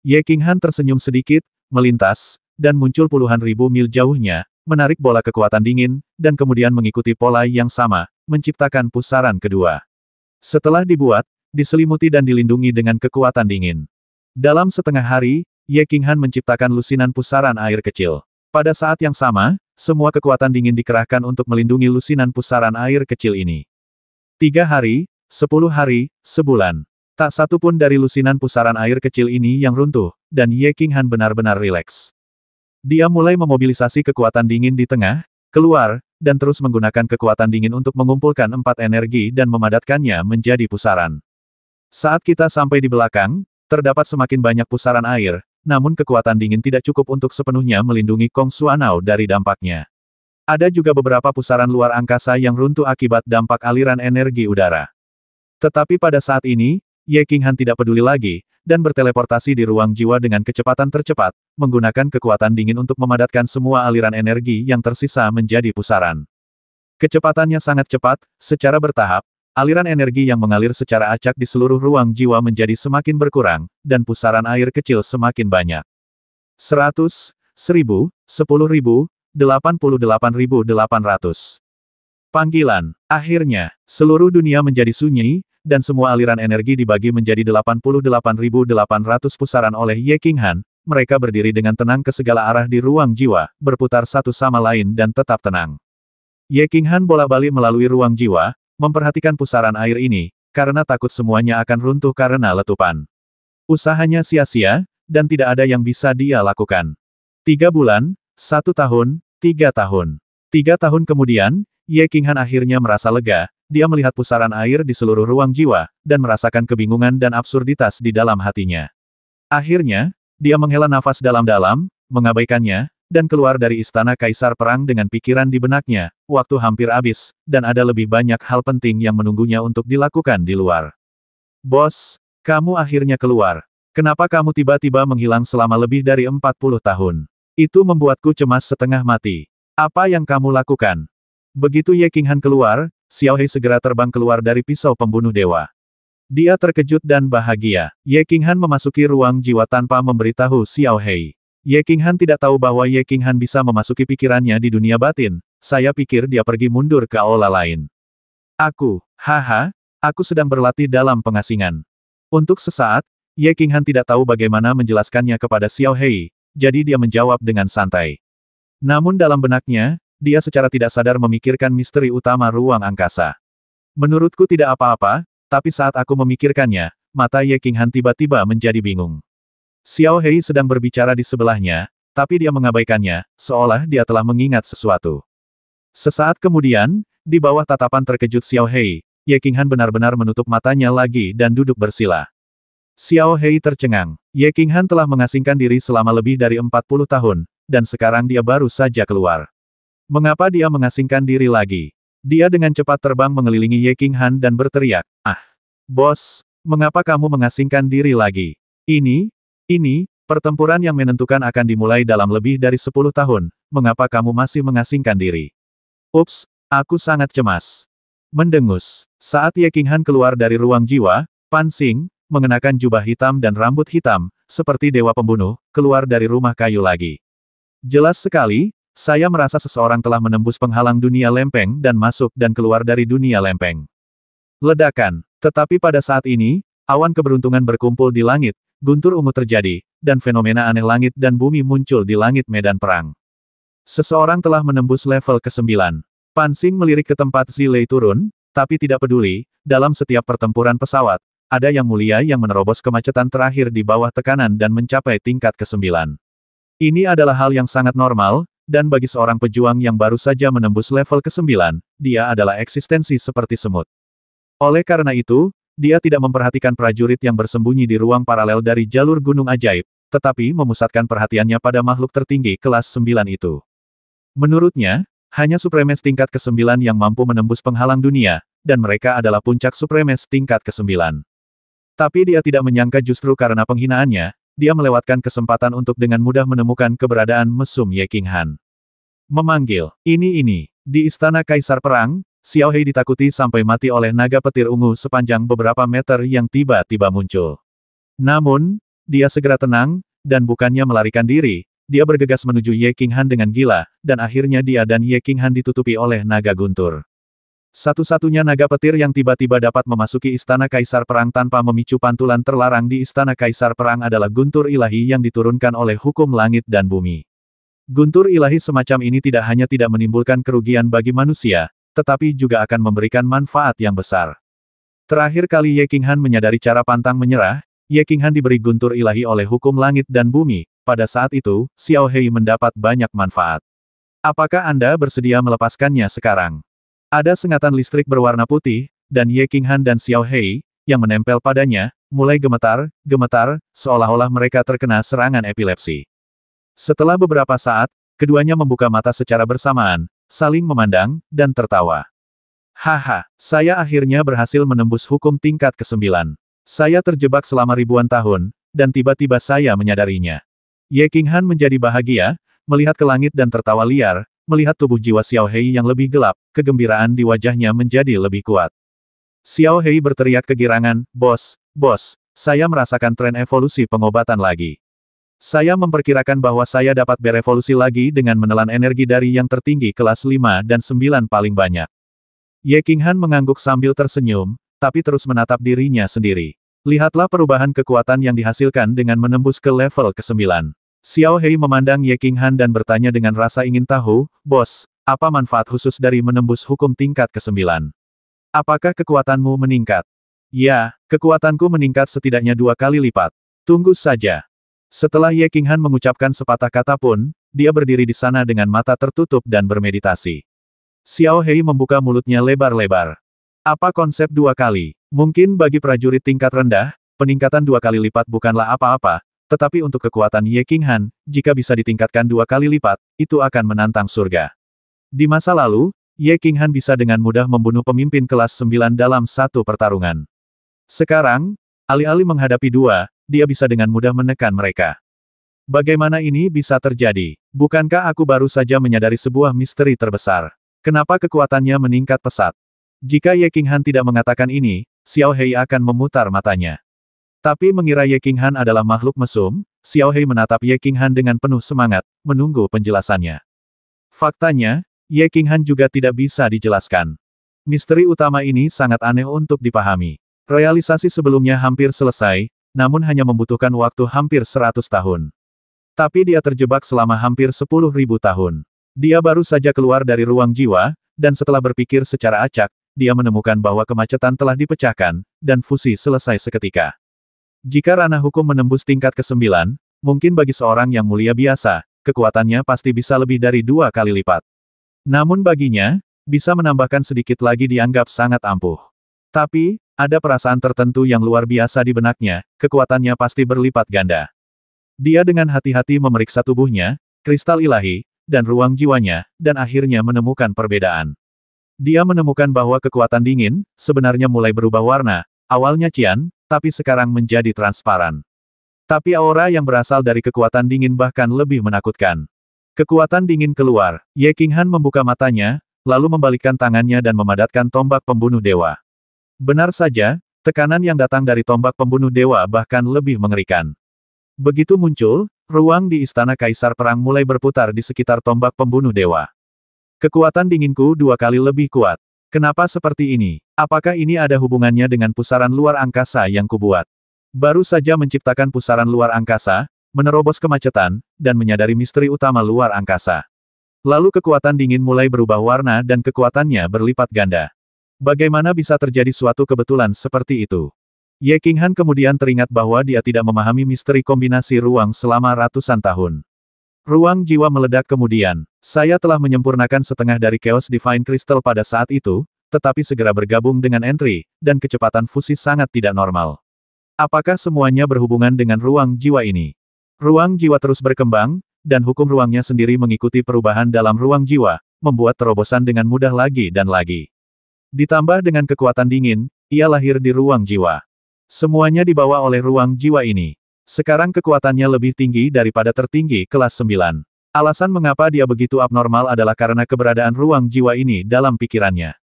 [SPEAKER 1] Ye King Han tersenyum sedikit, melintas, dan muncul puluhan ribu mil jauhnya, menarik bola kekuatan dingin, dan kemudian mengikuti pola yang sama, menciptakan pusaran kedua. Setelah dibuat, diselimuti dan dilindungi dengan kekuatan dingin. Dalam setengah hari, Ye King Han menciptakan lusinan pusaran air kecil. Pada saat yang sama, semua kekuatan dingin dikerahkan untuk melindungi lusinan pusaran air kecil ini. Tiga hari, sepuluh hari, sebulan. Tak satu pun dari lusinan pusaran air kecil ini yang runtuh, dan Ye King Han benar-benar rileks. Dia mulai memobilisasi kekuatan dingin di tengah, keluar, dan terus menggunakan kekuatan dingin untuk mengumpulkan empat energi dan memadatkannya menjadi pusaran. Saat kita sampai di belakang, terdapat semakin banyak pusaran air, namun kekuatan dingin tidak cukup untuk sepenuhnya melindungi Kong Suanao dari dampaknya. Ada juga beberapa pusaran luar angkasa yang runtuh akibat dampak aliran energi udara. Tetapi pada saat ini, Ye King Han tidak peduli lagi, dan berteleportasi di ruang jiwa dengan kecepatan tercepat, menggunakan kekuatan dingin untuk memadatkan semua aliran energi yang tersisa menjadi pusaran. Kecepatannya sangat cepat, secara bertahap, aliran energi yang mengalir secara acak di seluruh ruang jiwa menjadi semakin berkurang, dan pusaran air kecil semakin banyak. 100, 1000, 10.000, 88.800. Panggilan. Akhirnya, seluruh dunia menjadi sunyi, dan semua aliran energi dibagi menjadi 88.800 pusaran oleh Ye King Han. Mereka berdiri dengan tenang ke segala arah di ruang jiwa, berputar satu sama lain dan tetap tenang. Ye King Han bola-balik melalui ruang jiwa, memperhatikan pusaran air ini, karena takut semuanya akan runtuh karena letupan. Usahanya sia-sia, dan tidak ada yang bisa dia lakukan. Tiga bulan, satu tahun, Tiga tahun. Tiga tahun kemudian, Ye Qinghan akhirnya merasa lega, dia melihat pusaran air di seluruh ruang jiwa, dan merasakan kebingungan dan absurditas di dalam hatinya. Akhirnya, dia menghela nafas dalam-dalam, mengabaikannya, dan keluar dari istana kaisar perang dengan pikiran di benaknya, waktu hampir habis, dan ada lebih banyak hal penting yang menunggunya untuk dilakukan di luar. Bos, kamu akhirnya keluar. Kenapa kamu tiba-tiba menghilang selama lebih dari 40 tahun? Itu membuatku cemas setengah mati. Apa yang kamu lakukan? Begitu Ye Qinghan keluar, Xiao Hei segera terbang keluar dari pisau pembunuh dewa. Dia terkejut dan bahagia. Ye Qinghan memasuki ruang jiwa tanpa memberitahu Xiao Hei. Ye Qinghan tidak tahu bahwa Ye Qinghan bisa memasuki pikirannya di dunia batin, saya pikir dia pergi mundur ke aula lain. Aku, haha, aku sedang berlatih dalam pengasingan. Untuk sesaat, Ye Qinghan tidak tahu bagaimana menjelaskannya kepada Xiao Hei, jadi dia menjawab dengan santai. Namun dalam benaknya, dia secara tidak sadar memikirkan misteri utama ruang angkasa. Menurutku tidak apa-apa, tapi saat aku memikirkannya, mata Ye Han tiba-tiba menjadi bingung. Xiao Hei sedang berbicara di sebelahnya, tapi dia mengabaikannya, seolah dia telah mengingat sesuatu. Sesaat kemudian, di bawah tatapan terkejut Xiao Hei, Ye King Han benar-benar menutup matanya lagi dan duduk bersila. Xiao Hei tercengang. Ye Qinghan telah mengasingkan diri selama lebih dari 40 tahun, dan sekarang dia baru saja keluar. Mengapa dia mengasingkan diri lagi? Dia dengan cepat terbang mengelilingi Ye Qinghan dan berteriak, Ah! Bos, mengapa kamu mengasingkan diri lagi? Ini, ini, pertempuran yang menentukan akan dimulai dalam lebih dari 10 tahun, mengapa kamu masih mengasingkan diri? Ups, aku sangat cemas. Mendengus, saat Ye Qinghan keluar dari ruang jiwa, Pan Xing, mengenakan jubah hitam dan rambut hitam, seperti dewa pembunuh, keluar dari rumah kayu lagi. Jelas sekali, saya merasa seseorang telah menembus penghalang dunia lempeng dan masuk dan keluar dari dunia lempeng. Ledakan. Tetapi pada saat ini, awan keberuntungan berkumpul di langit, guntur ungu terjadi, dan fenomena aneh langit dan bumi muncul di langit medan perang. Seseorang telah menembus level ke-9. Pansing melirik ke tempat Zilei turun, tapi tidak peduli, dalam setiap pertempuran pesawat, ada yang mulia yang menerobos kemacetan terakhir di bawah tekanan dan mencapai tingkat ke-9. Ini adalah hal yang sangat normal, dan bagi seorang pejuang yang baru saja menembus level ke-9, dia adalah eksistensi seperti semut. Oleh karena itu, dia tidak memperhatikan prajurit yang bersembunyi di ruang paralel dari jalur gunung ajaib, tetapi memusatkan perhatiannya pada makhluk tertinggi kelas 9 itu. Menurutnya, hanya supremes tingkat ke-9 yang mampu menembus penghalang dunia, dan mereka adalah puncak supremes tingkat ke-9. Tapi dia tidak menyangka justru karena penghinaannya, dia melewatkan kesempatan untuk dengan mudah menemukan keberadaan mesum Ye King Han. Memanggil, ini ini, di istana kaisar perang, Xiao Hei ditakuti sampai mati oleh naga petir ungu sepanjang beberapa meter yang tiba-tiba muncul. Namun, dia segera tenang, dan bukannya melarikan diri, dia bergegas menuju Ye King Han dengan gila, dan akhirnya dia dan Ye King Han ditutupi oleh naga guntur. Satu-satunya naga petir yang tiba-tiba dapat memasuki Istana Kaisar Perang tanpa memicu pantulan terlarang di Istana Kaisar Perang adalah Guntur Ilahi yang diturunkan oleh hukum langit dan bumi. Guntur Ilahi semacam ini tidak hanya tidak menimbulkan kerugian bagi manusia, tetapi juga akan memberikan manfaat yang besar. Terakhir kali Ye Han menyadari cara pantang menyerah, Ye Han diberi Guntur Ilahi oleh hukum langit dan bumi, pada saat itu, Xiao Hei mendapat banyak manfaat. Apakah Anda bersedia melepaskannya sekarang? Ada sengatan listrik berwarna putih, dan Ye Qinghan dan Xiao Hei, yang menempel padanya, mulai gemetar, gemetar, seolah-olah mereka terkena serangan epilepsi. Setelah beberapa saat, keduanya membuka mata secara bersamaan, saling memandang, dan tertawa. Haha, saya akhirnya berhasil menembus hukum tingkat ke-9. Saya terjebak selama ribuan tahun, dan tiba-tiba saya menyadarinya. Ye Qinghan menjadi bahagia, melihat ke langit dan tertawa liar, Melihat tubuh jiwa Xiao Hei yang lebih gelap, kegembiraan di wajahnya menjadi lebih kuat. Xiao Hei berteriak kegirangan, Bos, Bos, saya merasakan tren evolusi pengobatan lagi. Saya memperkirakan bahwa saya dapat berevolusi lagi dengan menelan energi dari yang tertinggi kelas 5 dan 9 paling banyak. Ye Qinghan mengangguk sambil tersenyum, tapi terus menatap dirinya sendiri. Lihatlah perubahan kekuatan yang dihasilkan dengan menembus ke level ke-9. Xiao Hei memandang Ye King Han dan bertanya dengan rasa ingin tahu, Bos, apa manfaat khusus dari menembus hukum tingkat ke-9? Apakah kekuatanmu meningkat? Ya, kekuatanku meningkat setidaknya dua kali lipat. Tunggu saja. Setelah Ye King Han mengucapkan sepatah kata pun, dia berdiri di sana dengan mata tertutup dan bermeditasi. Xiao Hei membuka mulutnya lebar-lebar. Apa konsep dua kali? Mungkin bagi prajurit tingkat rendah, peningkatan dua kali lipat bukanlah apa-apa, tetapi untuk kekuatan Ye King Han, jika bisa ditingkatkan dua kali lipat, itu akan menantang surga. Di masa lalu, Ye King Han bisa dengan mudah membunuh pemimpin kelas 9 dalam satu pertarungan. Sekarang, alih-alih menghadapi dua, dia bisa dengan mudah menekan mereka. Bagaimana ini bisa terjadi? Bukankah aku baru saja menyadari sebuah misteri terbesar? Kenapa kekuatannya meningkat pesat? Jika Ye King Han tidak mengatakan ini, Xiao Hei akan memutar matanya. Tapi mengira Ye Han adalah makhluk mesum, Xiao Hei menatap Ye Han dengan penuh semangat, menunggu penjelasannya. Faktanya, Ye Han juga tidak bisa dijelaskan. Misteri utama ini sangat aneh untuk dipahami. Realisasi sebelumnya hampir selesai, namun hanya membutuhkan waktu hampir 100 tahun. Tapi dia terjebak selama hampir 10.000 tahun. Dia baru saja keluar dari ruang jiwa, dan setelah berpikir secara acak, dia menemukan bahwa kemacetan telah dipecahkan, dan fusi selesai seketika. Jika ranah hukum menembus tingkat ke-9, mungkin bagi seorang yang mulia biasa, kekuatannya pasti bisa lebih dari dua kali lipat. Namun baginya, bisa menambahkan sedikit lagi dianggap sangat ampuh. Tapi, ada perasaan tertentu yang luar biasa di benaknya, kekuatannya pasti berlipat ganda. Dia dengan hati-hati memeriksa tubuhnya, kristal ilahi, dan ruang jiwanya, dan akhirnya menemukan perbedaan. Dia menemukan bahwa kekuatan dingin, sebenarnya mulai berubah warna, awalnya cian, tapi sekarang menjadi transparan. Tapi aura yang berasal dari kekuatan dingin bahkan lebih menakutkan. Kekuatan dingin keluar, Ye Qinghan membuka matanya, lalu membalikkan tangannya dan memadatkan tombak pembunuh dewa. Benar saja, tekanan yang datang dari tombak pembunuh dewa bahkan lebih mengerikan. Begitu muncul, ruang di istana kaisar perang mulai berputar di sekitar tombak pembunuh dewa. Kekuatan dinginku dua kali lebih kuat. Kenapa seperti ini? Apakah ini ada hubungannya dengan pusaran luar angkasa yang kubuat? Baru saja menciptakan pusaran luar angkasa, menerobos kemacetan, dan menyadari misteri utama luar angkasa. Lalu kekuatan dingin mulai berubah warna dan kekuatannya berlipat ganda. Bagaimana bisa terjadi suatu kebetulan seperti itu? Ye Qinghan kemudian teringat bahwa dia tidak memahami misteri kombinasi ruang selama ratusan tahun. Ruang jiwa meledak kemudian, saya telah menyempurnakan setengah dari Chaos Divine Crystal pada saat itu, tetapi segera bergabung dengan entry, dan kecepatan fusi sangat tidak normal. Apakah semuanya berhubungan dengan ruang jiwa ini? Ruang jiwa terus berkembang, dan hukum ruangnya sendiri mengikuti perubahan dalam ruang jiwa, membuat terobosan dengan mudah lagi dan lagi. Ditambah dengan kekuatan dingin, ia lahir di ruang jiwa. Semuanya dibawa oleh ruang jiwa ini. Sekarang kekuatannya lebih tinggi daripada tertinggi kelas 9. Alasan mengapa dia begitu abnormal adalah karena keberadaan ruang jiwa ini dalam pikirannya.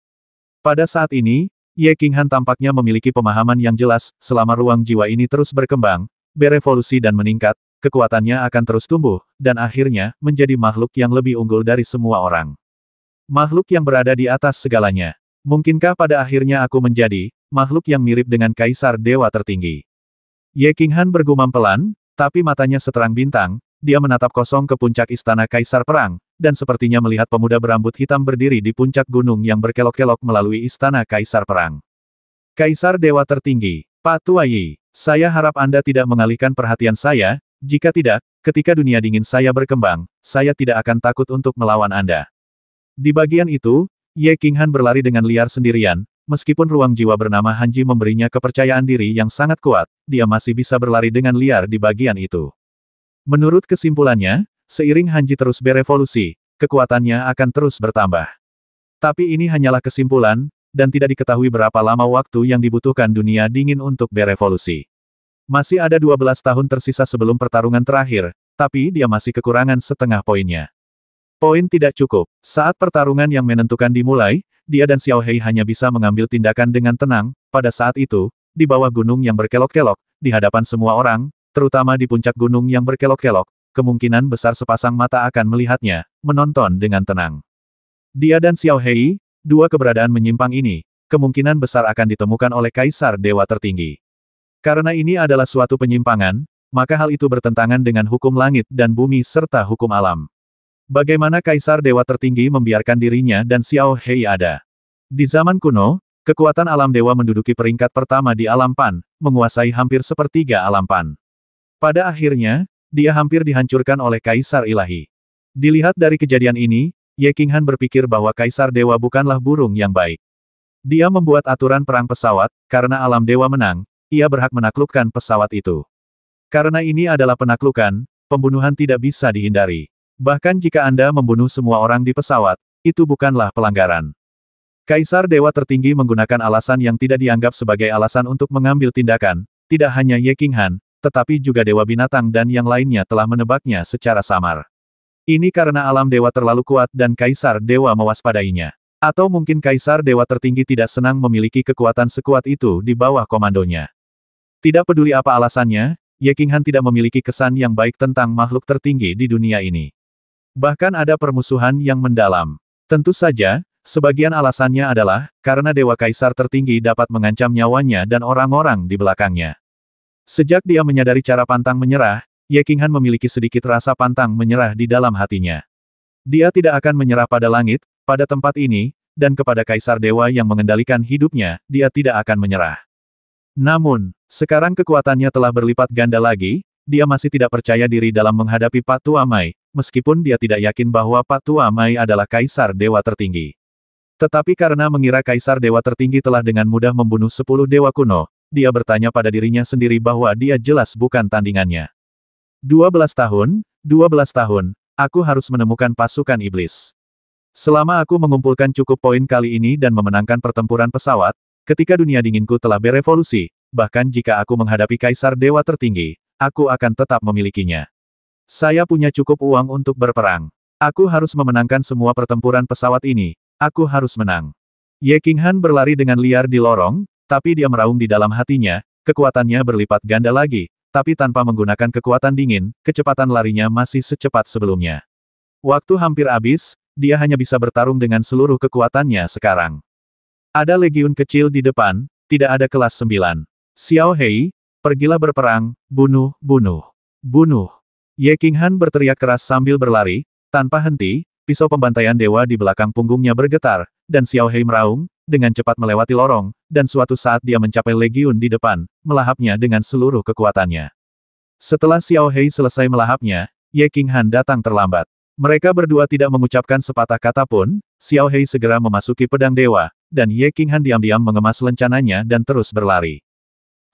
[SPEAKER 1] Pada saat ini, Ye Qinghan tampaknya memiliki pemahaman yang jelas, selama ruang jiwa ini terus berkembang, berevolusi dan meningkat, kekuatannya akan terus tumbuh, dan akhirnya, menjadi makhluk yang lebih unggul dari semua orang. Makhluk yang berada di atas segalanya. Mungkinkah pada akhirnya aku menjadi, makhluk yang mirip dengan kaisar dewa tertinggi? Ye Qinghan bergumam pelan, tapi matanya seterang bintang, dia menatap kosong ke puncak istana Kaisar Perang, dan sepertinya melihat pemuda berambut hitam berdiri di puncak gunung yang berkelok-kelok melalui istana Kaisar Perang. Kaisar Dewa Tertinggi, Pak Patuayi, saya harap Anda tidak mengalihkan perhatian saya, jika tidak, ketika dunia dingin saya berkembang, saya tidak akan takut untuk melawan Anda. Di bagian itu, Ye Qinghan berlari dengan liar sendirian, Meskipun ruang jiwa bernama Hanji memberinya kepercayaan diri yang sangat kuat, dia masih bisa berlari dengan liar di bagian itu. Menurut kesimpulannya, seiring Hanji terus berevolusi, kekuatannya akan terus bertambah. Tapi ini hanyalah kesimpulan, dan tidak diketahui berapa lama waktu yang dibutuhkan dunia dingin untuk berevolusi. Masih ada 12 tahun tersisa sebelum pertarungan terakhir, tapi dia masih kekurangan setengah poinnya. Poin tidak cukup. Saat pertarungan yang menentukan dimulai, dia dan Xiao Hei hanya bisa mengambil tindakan dengan tenang, pada saat itu, di bawah gunung yang berkelok-kelok, di hadapan semua orang, terutama di puncak gunung yang berkelok-kelok, kemungkinan besar sepasang mata akan melihatnya, menonton dengan tenang. Dia dan Xiao Hei, dua keberadaan menyimpang ini, kemungkinan besar akan ditemukan oleh Kaisar Dewa Tertinggi. Karena ini adalah suatu penyimpangan, maka hal itu bertentangan dengan hukum langit dan bumi serta hukum alam. Bagaimana kaisar dewa tertinggi membiarkan dirinya dan Xiao Hei ada? Di zaman kuno, kekuatan alam dewa menduduki peringkat pertama di alam Pan, menguasai hampir sepertiga alam Pan. Pada akhirnya, dia hampir dihancurkan oleh kaisar ilahi. Dilihat dari kejadian ini, Ye Qinghan berpikir bahwa kaisar dewa bukanlah burung yang baik. Dia membuat aturan perang pesawat, karena alam dewa menang, ia berhak menaklukkan pesawat itu. Karena ini adalah penaklukan, pembunuhan tidak bisa dihindari. Bahkan jika Anda membunuh semua orang di pesawat, itu bukanlah pelanggaran. Kaisar Dewa Tertinggi menggunakan alasan yang tidak dianggap sebagai alasan untuk mengambil tindakan, tidak hanya Ye King Han, tetapi juga Dewa Binatang dan yang lainnya telah menebaknya secara samar. Ini karena alam dewa terlalu kuat dan Kaisar Dewa mewaspadainya. Atau mungkin Kaisar Dewa Tertinggi tidak senang memiliki kekuatan sekuat itu di bawah komandonya. Tidak peduli apa alasannya, Ye King Han tidak memiliki kesan yang baik tentang makhluk tertinggi di dunia ini. Bahkan ada permusuhan yang mendalam. Tentu saja, sebagian alasannya adalah, karena Dewa Kaisar tertinggi dapat mengancam nyawanya dan orang-orang di belakangnya. Sejak dia menyadari cara pantang menyerah, Ye Qinghan memiliki sedikit rasa pantang menyerah di dalam hatinya. Dia tidak akan menyerah pada langit, pada tempat ini, dan kepada Kaisar Dewa yang mengendalikan hidupnya, dia tidak akan menyerah. Namun, sekarang kekuatannya telah berlipat ganda lagi, dia masih tidak percaya diri dalam menghadapi Pak Tuamai, meskipun dia tidak yakin bahwa Patua Mai adalah kaisar dewa tertinggi. Tetapi karena mengira kaisar dewa tertinggi telah dengan mudah membunuh sepuluh dewa kuno, dia bertanya pada dirinya sendiri bahwa dia jelas bukan tandingannya. 12 tahun, 12 tahun, aku harus menemukan pasukan iblis. Selama aku mengumpulkan cukup poin kali ini dan memenangkan pertempuran pesawat, ketika dunia dinginku telah berevolusi, bahkan jika aku menghadapi kaisar dewa tertinggi, aku akan tetap memilikinya. Saya punya cukup uang untuk berperang. Aku harus memenangkan semua pertempuran pesawat ini. Aku harus menang. Ye Qinghan berlari dengan liar di lorong, tapi dia meraung di dalam hatinya, kekuatannya berlipat ganda lagi, tapi tanpa menggunakan kekuatan dingin, kecepatan larinya masih secepat sebelumnya. Waktu hampir habis, dia hanya bisa bertarung dengan seluruh kekuatannya sekarang. Ada legiun kecil di depan, tidak ada kelas sembilan. Xiao Hei, pergilah berperang, bunuh, bunuh, bunuh. Ye Qinghan berteriak keras sambil berlari, tanpa henti, pisau pembantaian dewa di belakang punggungnya bergetar, dan Xiao Hei meraung, dengan cepat melewati lorong, dan suatu saat dia mencapai legiun di depan, melahapnya dengan seluruh kekuatannya. Setelah Xiao Hei selesai melahapnya, Ye Qinghan datang terlambat. Mereka berdua tidak mengucapkan sepatah kata pun, Xiao Hei segera memasuki pedang dewa, dan Ye Qinghan diam-diam mengemas lencananya dan terus berlari.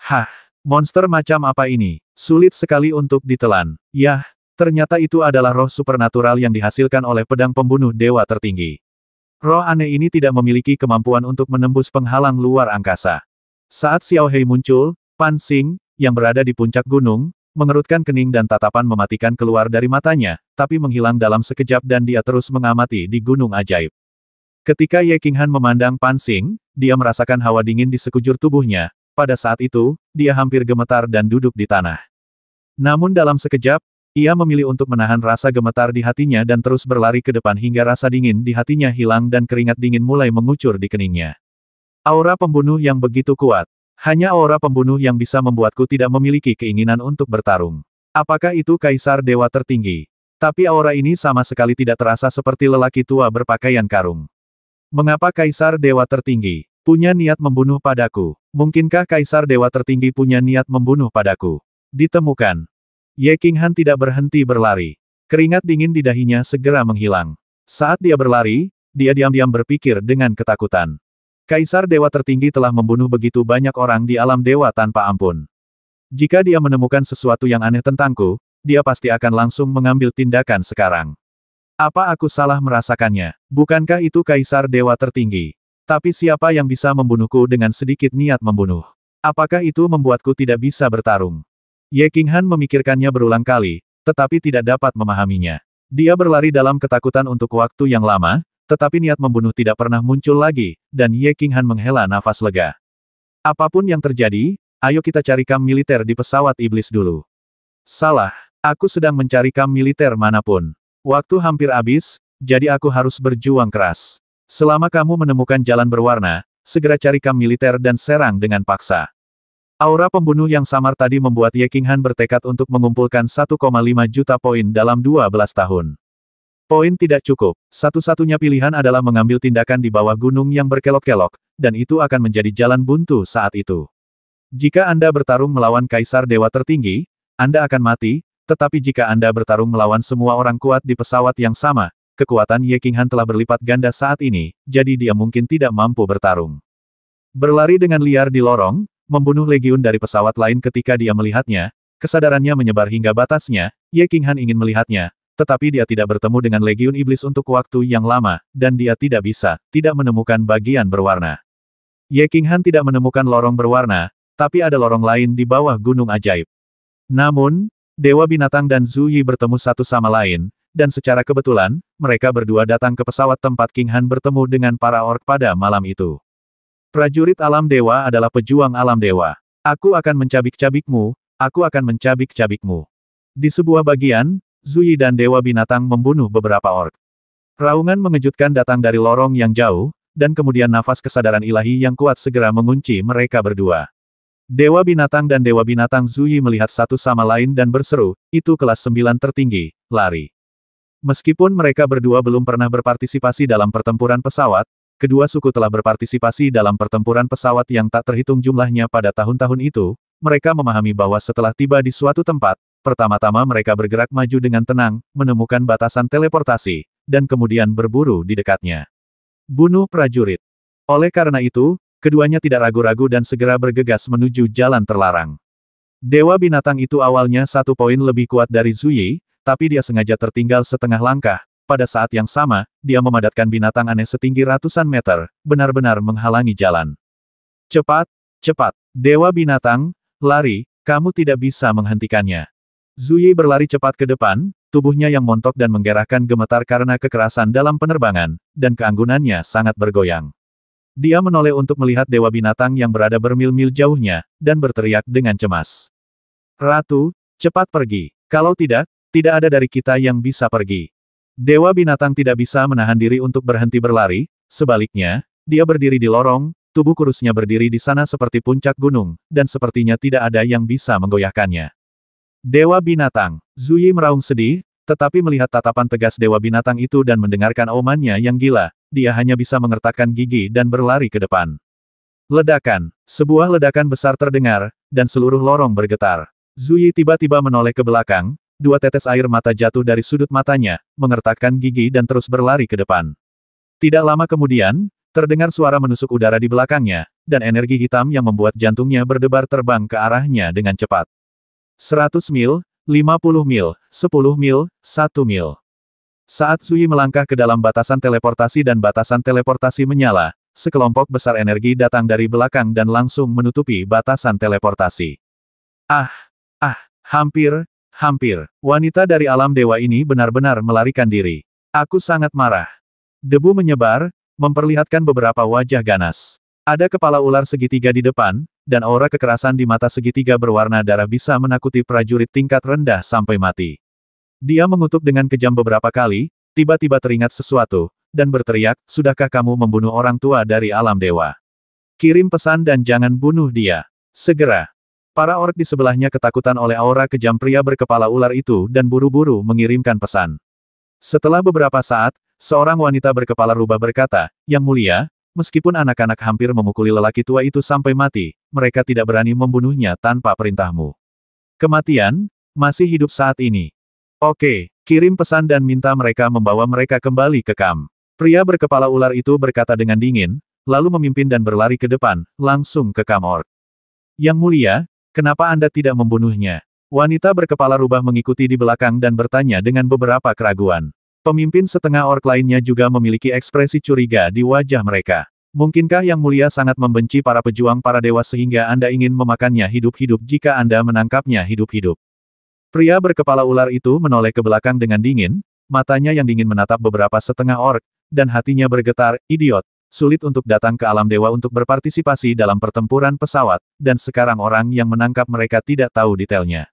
[SPEAKER 1] Hah! Monster macam apa ini? Sulit sekali untuk ditelan. Yah, ternyata itu adalah roh supernatural yang dihasilkan oleh pedang pembunuh dewa tertinggi. Roh aneh ini tidak memiliki kemampuan untuk menembus penghalang luar angkasa. Saat Xiao Hei muncul, Pan Xing, yang berada di puncak gunung, mengerutkan kening dan tatapan mematikan keluar dari matanya, tapi menghilang dalam sekejap dan dia terus mengamati di gunung ajaib. Ketika Ye Qinghan memandang Pan Xing, dia merasakan hawa dingin di sekujur tubuhnya, pada saat itu, dia hampir gemetar dan duduk di tanah. Namun dalam sekejap, ia memilih untuk menahan rasa gemetar di hatinya dan terus berlari ke depan hingga rasa dingin di hatinya hilang dan keringat dingin mulai mengucur di keningnya. Aura pembunuh yang begitu kuat. Hanya aura pembunuh yang bisa membuatku tidak memiliki keinginan untuk bertarung. Apakah itu kaisar dewa tertinggi? Tapi aura ini sama sekali tidak terasa seperti lelaki tua berpakaian karung. Mengapa kaisar dewa tertinggi punya niat membunuh padaku? Mungkinkah kaisar dewa tertinggi punya niat membunuh padaku? Ditemukan. Ye King Han tidak berhenti berlari. Keringat dingin di dahinya segera menghilang. Saat dia berlari, dia diam-diam berpikir dengan ketakutan. Kaisar dewa tertinggi telah membunuh begitu banyak orang di alam dewa tanpa ampun. Jika dia menemukan sesuatu yang aneh tentangku, dia pasti akan langsung mengambil tindakan sekarang. Apa aku salah merasakannya? Bukankah itu kaisar dewa tertinggi? Tapi siapa yang bisa membunuhku dengan sedikit niat membunuh? Apakah itu membuatku tidak bisa bertarung? Ye King Han memikirkannya berulang kali, tetapi tidak dapat memahaminya. Dia berlari dalam ketakutan untuk waktu yang lama, tetapi niat membunuh tidak pernah muncul lagi, dan Ye King Han menghela nafas lega. Apapun yang terjadi, ayo kita cari kam militer di pesawat iblis dulu. Salah, aku sedang mencari kam militer manapun. Waktu hampir habis, jadi aku harus berjuang keras. Selama kamu menemukan jalan berwarna, segera cari kam militer dan serang dengan paksa. Aura pembunuh yang samar tadi membuat Ye King Han bertekad untuk mengumpulkan 1,5 juta poin dalam 12 tahun. Poin tidak cukup, satu-satunya pilihan adalah mengambil tindakan di bawah gunung yang berkelok-kelok, dan itu akan menjadi jalan buntu saat itu. Jika Anda bertarung melawan Kaisar Dewa Tertinggi, Anda akan mati, tetapi jika Anda bertarung melawan semua orang kuat di pesawat yang sama, kekuatan Ye Qinghan telah berlipat ganda saat ini, jadi dia mungkin tidak mampu bertarung. Berlari dengan liar di lorong, membunuh legiun dari pesawat lain ketika dia melihatnya, kesadarannya menyebar hingga batasnya, Ye Qinghan ingin melihatnya, tetapi dia tidak bertemu dengan legiun iblis untuk waktu yang lama, dan dia tidak bisa, tidak menemukan bagian berwarna. Ye Qinghan tidak menemukan lorong berwarna, tapi ada lorong lain di bawah gunung ajaib. Namun, Dewa Binatang dan Zuyi bertemu satu sama lain, dan secara kebetulan, mereka berdua datang ke pesawat tempat King Han bertemu dengan para ork pada malam itu. Prajurit alam dewa adalah pejuang alam dewa. Aku akan mencabik-cabikmu, aku akan mencabik-cabikmu. Di sebuah bagian, Zui dan Dewa Binatang membunuh beberapa ork. Raungan mengejutkan datang dari lorong yang jauh, dan kemudian nafas kesadaran ilahi yang kuat segera mengunci mereka berdua. Dewa Binatang dan Dewa Binatang Zui melihat satu sama lain dan berseru, itu kelas Sembilan tertinggi, lari. Meskipun mereka berdua belum pernah berpartisipasi dalam pertempuran pesawat, kedua suku telah berpartisipasi dalam pertempuran pesawat yang tak terhitung jumlahnya pada tahun-tahun itu, mereka memahami bahwa setelah tiba di suatu tempat, pertama-tama mereka bergerak maju dengan tenang, menemukan batasan teleportasi, dan kemudian berburu di dekatnya. Bunuh prajurit. Oleh karena itu, keduanya tidak ragu-ragu dan segera bergegas menuju jalan terlarang. Dewa binatang itu awalnya satu poin lebih kuat dari Zuyi, tapi dia sengaja tertinggal setengah langkah. Pada saat yang sama, dia memadatkan binatang aneh setinggi ratusan meter, benar-benar menghalangi jalan. Cepat, cepat, dewa binatang, lari, kamu tidak bisa menghentikannya. Zuyi berlari cepat ke depan, tubuhnya yang montok dan menggerahkan gemetar karena kekerasan dalam penerbangan, dan keanggunannya sangat bergoyang. Dia menoleh untuk melihat dewa binatang yang berada bermil-mil jauhnya, dan berteriak dengan cemas. Ratu, cepat pergi. Kalau tidak, tidak ada dari kita yang bisa pergi. Dewa binatang tidak bisa menahan diri untuk berhenti berlari, sebaliknya, dia berdiri di lorong, tubuh kurusnya berdiri di sana seperti puncak gunung, dan sepertinya tidak ada yang bisa menggoyahkannya. Dewa binatang, Zuyi meraung sedih, tetapi melihat tatapan tegas dewa binatang itu dan mendengarkan omannya yang gila, dia hanya bisa mengertakkan gigi dan berlari ke depan. Ledakan, sebuah ledakan besar terdengar, dan seluruh lorong bergetar. Zuyi tiba-tiba menoleh ke belakang, Dua tetes air mata jatuh dari sudut matanya, mengertakkan gigi dan terus berlari ke depan. Tidak lama kemudian, terdengar suara menusuk udara di belakangnya, dan energi hitam yang membuat jantungnya berdebar terbang ke arahnya dengan cepat. 100 mil, 50 mil, 10 mil, 1 mil. Saat Zui melangkah ke dalam batasan teleportasi dan batasan teleportasi menyala, sekelompok besar energi datang dari belakang dan langsung menutupi batasan teleportasi. Ah! Ah! Hampir, Hampir, wanita dari alam dewa ini benar-benar melarikan diri. Aku sangat marah. Debu menyebar, memperlihatkan beberapa wajah ganas. Ada kepala ular segitiga di depan, dan aura kekerasan di mata segitiga berwarna darah bisa menakuti prajurit tingkat rendah sampai mati. Dia mengutuk dengan kejam beberapa kali, tiba-tiba teringat sesuatu, dan berteriak, Sudahkah kamu membunuh orang tua dari alam dewa? Kirim pesan dan jangan bunuh dia. Segera, Para ork di sebelahnya ketakutan oleh aura kejam pria berkepala ular itu dan buru-buru mengirimkan pesan. Setelah beberapa saat, seorang wanita berkepala rubah berkata, Yang mulia, meskipun anak-anak hampir memukuli lelaki tua itu sampai mati, mereka tidak berani membunuhnya tanpa perintahmu. Kematian, masih hidup saat ini. Oke, kirim pesan dan minta mereka membawa mereka kembali ke kam. Pria berkepala ular itu berkata dengan dingin, lalu memimpin dan berlari ke depan, langsung ke Kamor. Yang mulia, Kenapa Anda tidak membunuhnya? Wanita berkepala rubah mengikuti di belakang dan bertanya dengan beberapa keraguan. Pemimpin setengah ork lainnya juga memiliki ekspresi curiga di wajah mereka. Mungkinkah Yang Mulia sangat membenci para pejuang para dewa sehingga Anda ingin memakannya hidup-hidup jika Anda menangkapnya hidup-hidup? Pria berkepala ular itu menoleh ke belakang dengan dingin, matanya yang dingin menatap beberapa setengah ork, dan hatinya bergetar, idiot, Sulit untuk datang ke alam dewa untuk berpartisipasi dalam pertempuran pesawat, dan sekarang orang yang menangkap mereka tidak tahu detailnya.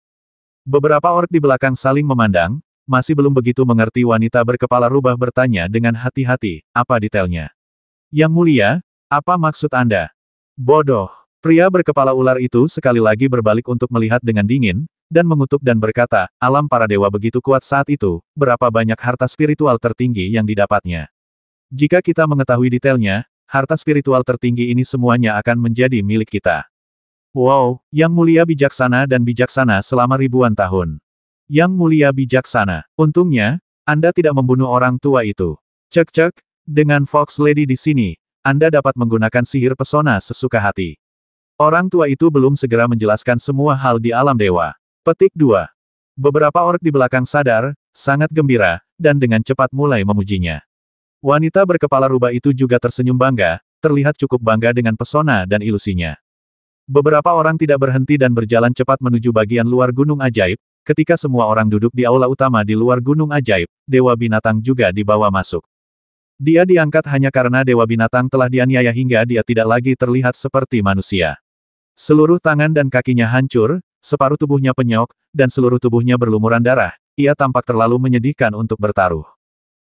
[SPEAKER 1] Beberapa ork di belakang saling memandang, masih belum begitu mengerti wanita berkepala rubah bertanya dengan hati-hati, apa detailnya. Yang mulia, apa maksud Anda? Bodoh. Pria berkepala ular itu sekali lagi berbalik untuk melihat dengan dingin, dan mengutuk dan berkata, alam para dewa begitu kuat saat itu, berapa banyak harta spiritual tertinggi yang didapatnya. Jika kita mengetahui detailnya, harta spiritual tertinggi ini semuanya akan menjadi milik kita. Wow, Yang Mulia Bijaksana dan Bijaksana selama ribuan tahun. Yang Mulia Bijaksana, untungnya, Anda tidak membunuh orang tua itu. Cek-cek, dengan Fox Lady di sini, Anda dapat menggunakan sihir pesona sesuka hati. Orang tua itu belum segera menjelaskan semua hal di alam dewa. Petik 2. Beberapa orang di belakang sadar, sangat gembira, dan dengan cepat mulai memujinya. Wanita berkepala rubah itu juga tersenyum bangga, terlihat cukup bangga dengan pesona dan ilusinya. Beberapa orang tidak berhenti dan berjalan cepat menuju bagian luar gunung ajaib, ketika semua orang duduk di aula utama di luar gunung ajaib, Dewa Binatang juga dibawa masuk. Dia diangkat hanya karena Dewa Binatang telah dianiaya hingga dia tidak lagi terlihat seperti manusia. Seluruh tangan dan kakinya hancur, separuh tubuhnya penyok, dan seluruh tubuhnya berlumuran darah, ia tampak terlalu menyedihkan untuk bertaruh.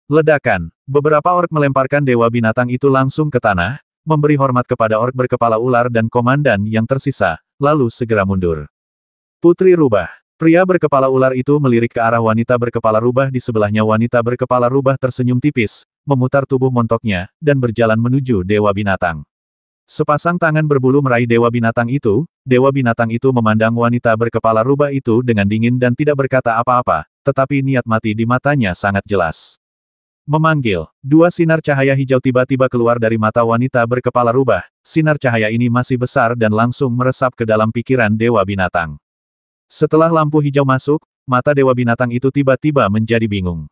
[SPEAKER 1] Ledakan Beberapa ork melemparkan dewa binatang itu langsung ke tanah, memberi hormat kepada ork berkepala ular dan komandan yang tersisa, lalu segera mundur. Putri Rubah. Pria berkepala ular itu melirik ke arah wanita berkepala rubah di sebelahnya wanita berkepala rubah tersenyum tipis, memutar tubuh montoknya, dan berjalan menuju dewa binatang. Sepasang tangan berbulu meraih dewa binatang itu, dewa binatang itu memandang wanita berkepala rubah itu dengan dingin dan tidak berkata apa-apa, tetapi niat mati di matanya sangat jelas. Memanggil, dua sinar cahaya hijau tiba-tiba keluar dari mata wanita berkepala rubah, sinar cahaya ini masih besar dan langsung meresap ke dalam pikiran Dewa Binatang. Setelah lampu hijau masuk, mata Dewa Binatang itu tiba-tiba menjadi bingung.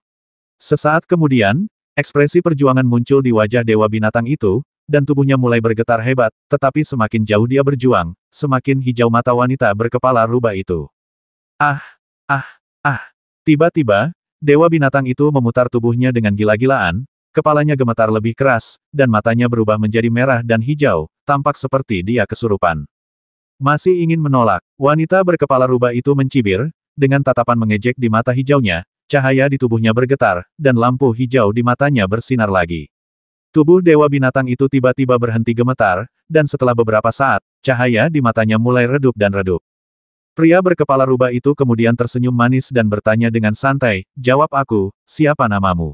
[SPEAKER 1] Sesaat kemudian, ekspresi perjuangan muncul di wajah Dewa Binatang itu, dan tubuhnya mulai bergetar hebat, tetapi semakin jauh dia berjuang, semakin hijau mata wanita berkepala rubah itu. Ah, ah, ah. Tiba-tiba, Dewa binatang itu memutar tubuhnya dengan gila-gilaan, kepalanya gemetar lebih keras, dan matanya berubah menjadi merah dan hijau, tampak seperti dia kesurupan. Masih ingin menolak, wanita berkepala rubah itu mencibir, dengan tatapan mengejek di mata hijaunya, cahaya di tubuhnya bergetar, dan lampu hijau di matanya bersinar lagi. Tubuh dewa binatang itu tiba-tiba berhenti gemetar, dan setelah beberapa saat, cahaya di matanya mulai redup dan redup. Pria berkepala rubah itu kemudian tersenyum manis dan bertanya dengan santai, jawab aku, siapa namamu?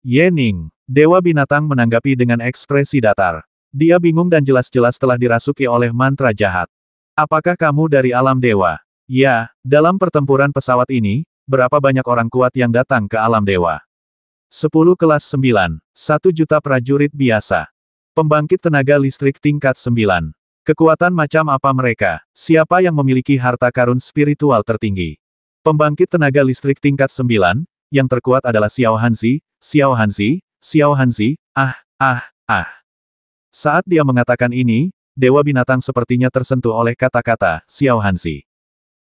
[SPEAKER 1] Yening, Dewa Binatang menanggapi dengan ekspresi datar. Dia bingung dan jelas-jelas telah dirasuki oleh mantra jahat. Apakah kamu dari alam dewa? Ya, dalam pertempuran pesawat ini, berapa banyak orang kuat yang datang ke alam dewa? 10 kelas 9, 1 juta prajurit biasa. Pembangkit tenaga listrik tingkat 9. Kekuatan macam apa mereka? Siapa yang memiliki harta karun spiritual tertinggi? Pembangkit tenaga listrik tingkat 9, yang terkuat adalah Xiao Hanzi, Xiao Hanzi, Xiao Hanzi, ah, ah, ah. Saat dia mengatakan ini, dewa binatang sepertinya tersentuh oleh kata-kata Xiao Hanzi.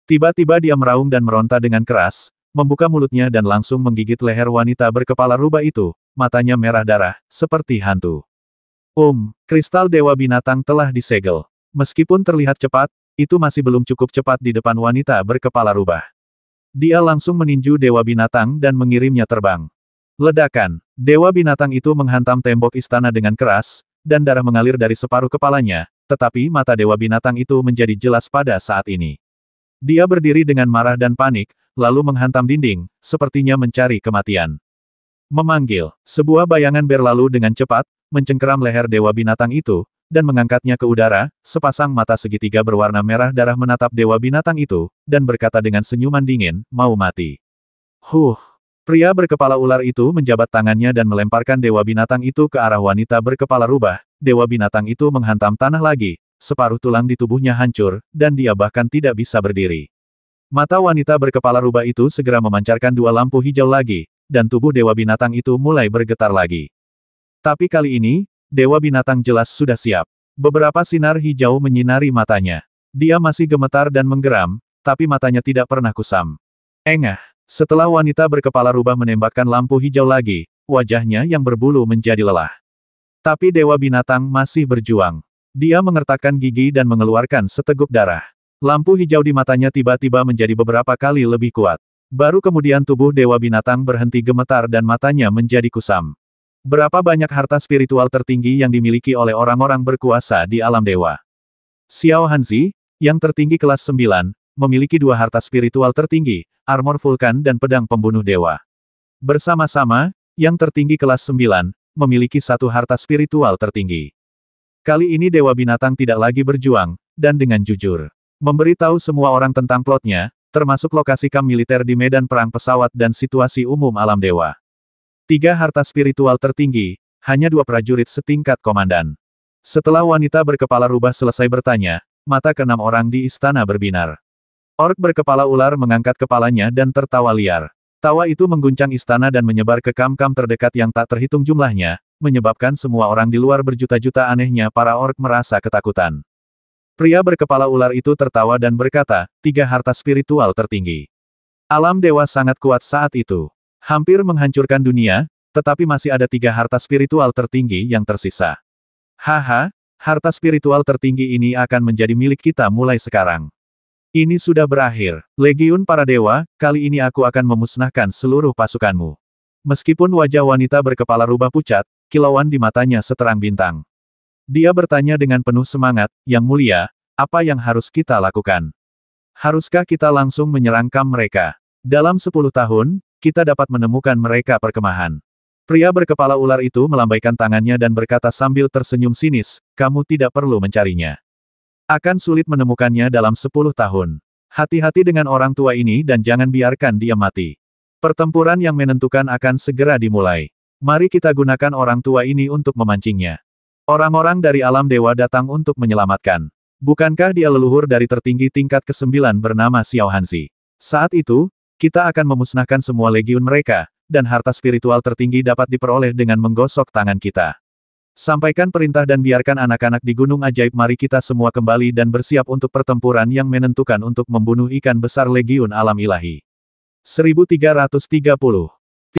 [SPEAKER 1] Tiba-tiba dia meraung dan meronta dengan keras, membuka mulutnya dan langsung menggigit leher wanita berkepala rubah itu, matanya merah darah, seperti hantu. Um, kristal dewa binatang telah disegel. Meskipun terlihat cepat, itu masih belum cukup cepat di depan wanita berkepala rubah. Dia langsung meninju Dewa Binatang dan mengirimnya terbang. Ledakan, Dewa Binatang itu menghantam tembok istana dengan keras, dan darah mengalir dari separuh kepalanya, tetapi mata Dewa Binatang itu menjadi jelas pada saat ini. Dia berdiri dengan marah dan panik, lalu menghantam dinding, sepertinya mencari kematian. Memanggil, sebuah bayangan berlalu dengan cepat, mencengkeram leher Dewa Binatang itu, dan mengangkatnya ke udara, sepasang mata segitiga berwarna merah darah menatap dewa binatang itu, dan berkata dengan senyuman dingin, mau mati. Huh! Pria berkepala ular itu menjabat tangannya dan melemparkan dewa binatang itu ke arah wanita berkepala rubah, dewa binatang itu menghantam tanah lagi, separuh tulang di tubuhnya hancur, dan dia bahkan tidak bisa berdiri. Mata wanita berkepala rubah itu segera memancarkan dua lampu hijau lagi, dan tubuh dewa binatang itu mulai bergetar lagi. Tapi kali ini, Dewa binatang jelas sudah siap. Beberapa sinar hijau menyinari matanya. Dia masih gemetar dan menggeram, tapi matanya tidak pernah kusam. Engah. Setelah wanita berkepala rubah menembakkan lampu hijau lagi, wajahnya yang berbulu menjadi lelah. Tapi dewa binatang masih berjuang. Dia mengertakkan gigi dan mengeluarkan seteguk darah. Lampu hijau di matanya tiba-tiba menjadi beberapa kali lebih kuat. Baru kemudian tubuh dewa binatang berhenti gemetar dan matanya menjadi kusam. Berapa banyak harta spiritual tertinggi yang dimiliki oleh orang-orang berkuasa di alam dewa? Xiao Hanzi, yang tertinggi kelas 9, memiliki dua harta spiritual tertinggi, armor vulkan dan pedang pembunuh dewa. Bersama-sama, yang tertinggi kelas 9, memiliki satu harta spiritual tertinggi. Kali ini Dewa Binatang tidak lagi berjuang, dan dengan jujur. Memberitahu semua orang tentang plotnya, termasuk lokasi kamp militer di medan perang pesawat dan situasi umum alam dewa. Tiga harta spiritual tertinggi, hanya dua prajurit setingkat komandan. Setelah wanita berkepala rubah selesai bertanya, mata keenam orang di istana berbinar. Ork berkepala ular mengangkat kepalanya dan tertawa liar. Tawa itu mengguncang istana dan menyebar ke kam-kam terdekat yang tak terhitung jumlahnya, menyebabkan semua orang di luar berjuta-juta anehnya para ork merasa ketakutan. Pria berkepala ular itu tertawa dan berkata, tiga harta spiritual tertinggi. Alam dewa sangat kuat saat itu. Hampir menghancurkan dunia, tetapi masih ada tiga harta spiritual tertinggi yang tersisa. Haha, harta spiritual tertinggi ini akan menjadi milik kita mulai sekarang. Ini sudah berakhir. Legiun para dewa, kali ini aku akan memusnahkan seluruh pasukanmu. Meskipun wajah wanita berkepala rubah pucat, kilauan di matanya seterang bintang. Dia bertanya dengan penuh semangat, yang mulia, apa yang harus kita lakukan? Haruskah kita langsung menyerang kam mereka? Dalam sepuluh tahun, kita dapat menemukan mereka perkemahan. Pria berkepala ular itu melambaikan tangannya dan berkata sambil tersenyum sinis, kamu tidak perlu mencarinya. Akan sulit menemukannya dalam sepuluh tahun. Hati-hati dengan orang tua ini dan jangan biarkan dia mati. Pertempuran yang menentukan akan segera dimulai. Mari kita gunakan orang tua ini untuk memancingnya. Orang-orang dari alam dewa datang untuk menyelamatkan. Bukankah dia leluhur dari tertinggi tingkat ke-9 bernama Xiao Hanzi? Saat itu, kita akan memusnahkan semua legiun mereka, dan harta spiritual tertinggi dapat diperoleh dengan menggosok tangan kita. Sampaikan perintah dan biarkan anak-anak di Gunung Ajaib mari kita semua kembali dan bersiap untuk pertempuran yang menentukan untuk membunuh ikan besar Legiun Alam Ilahi. 1330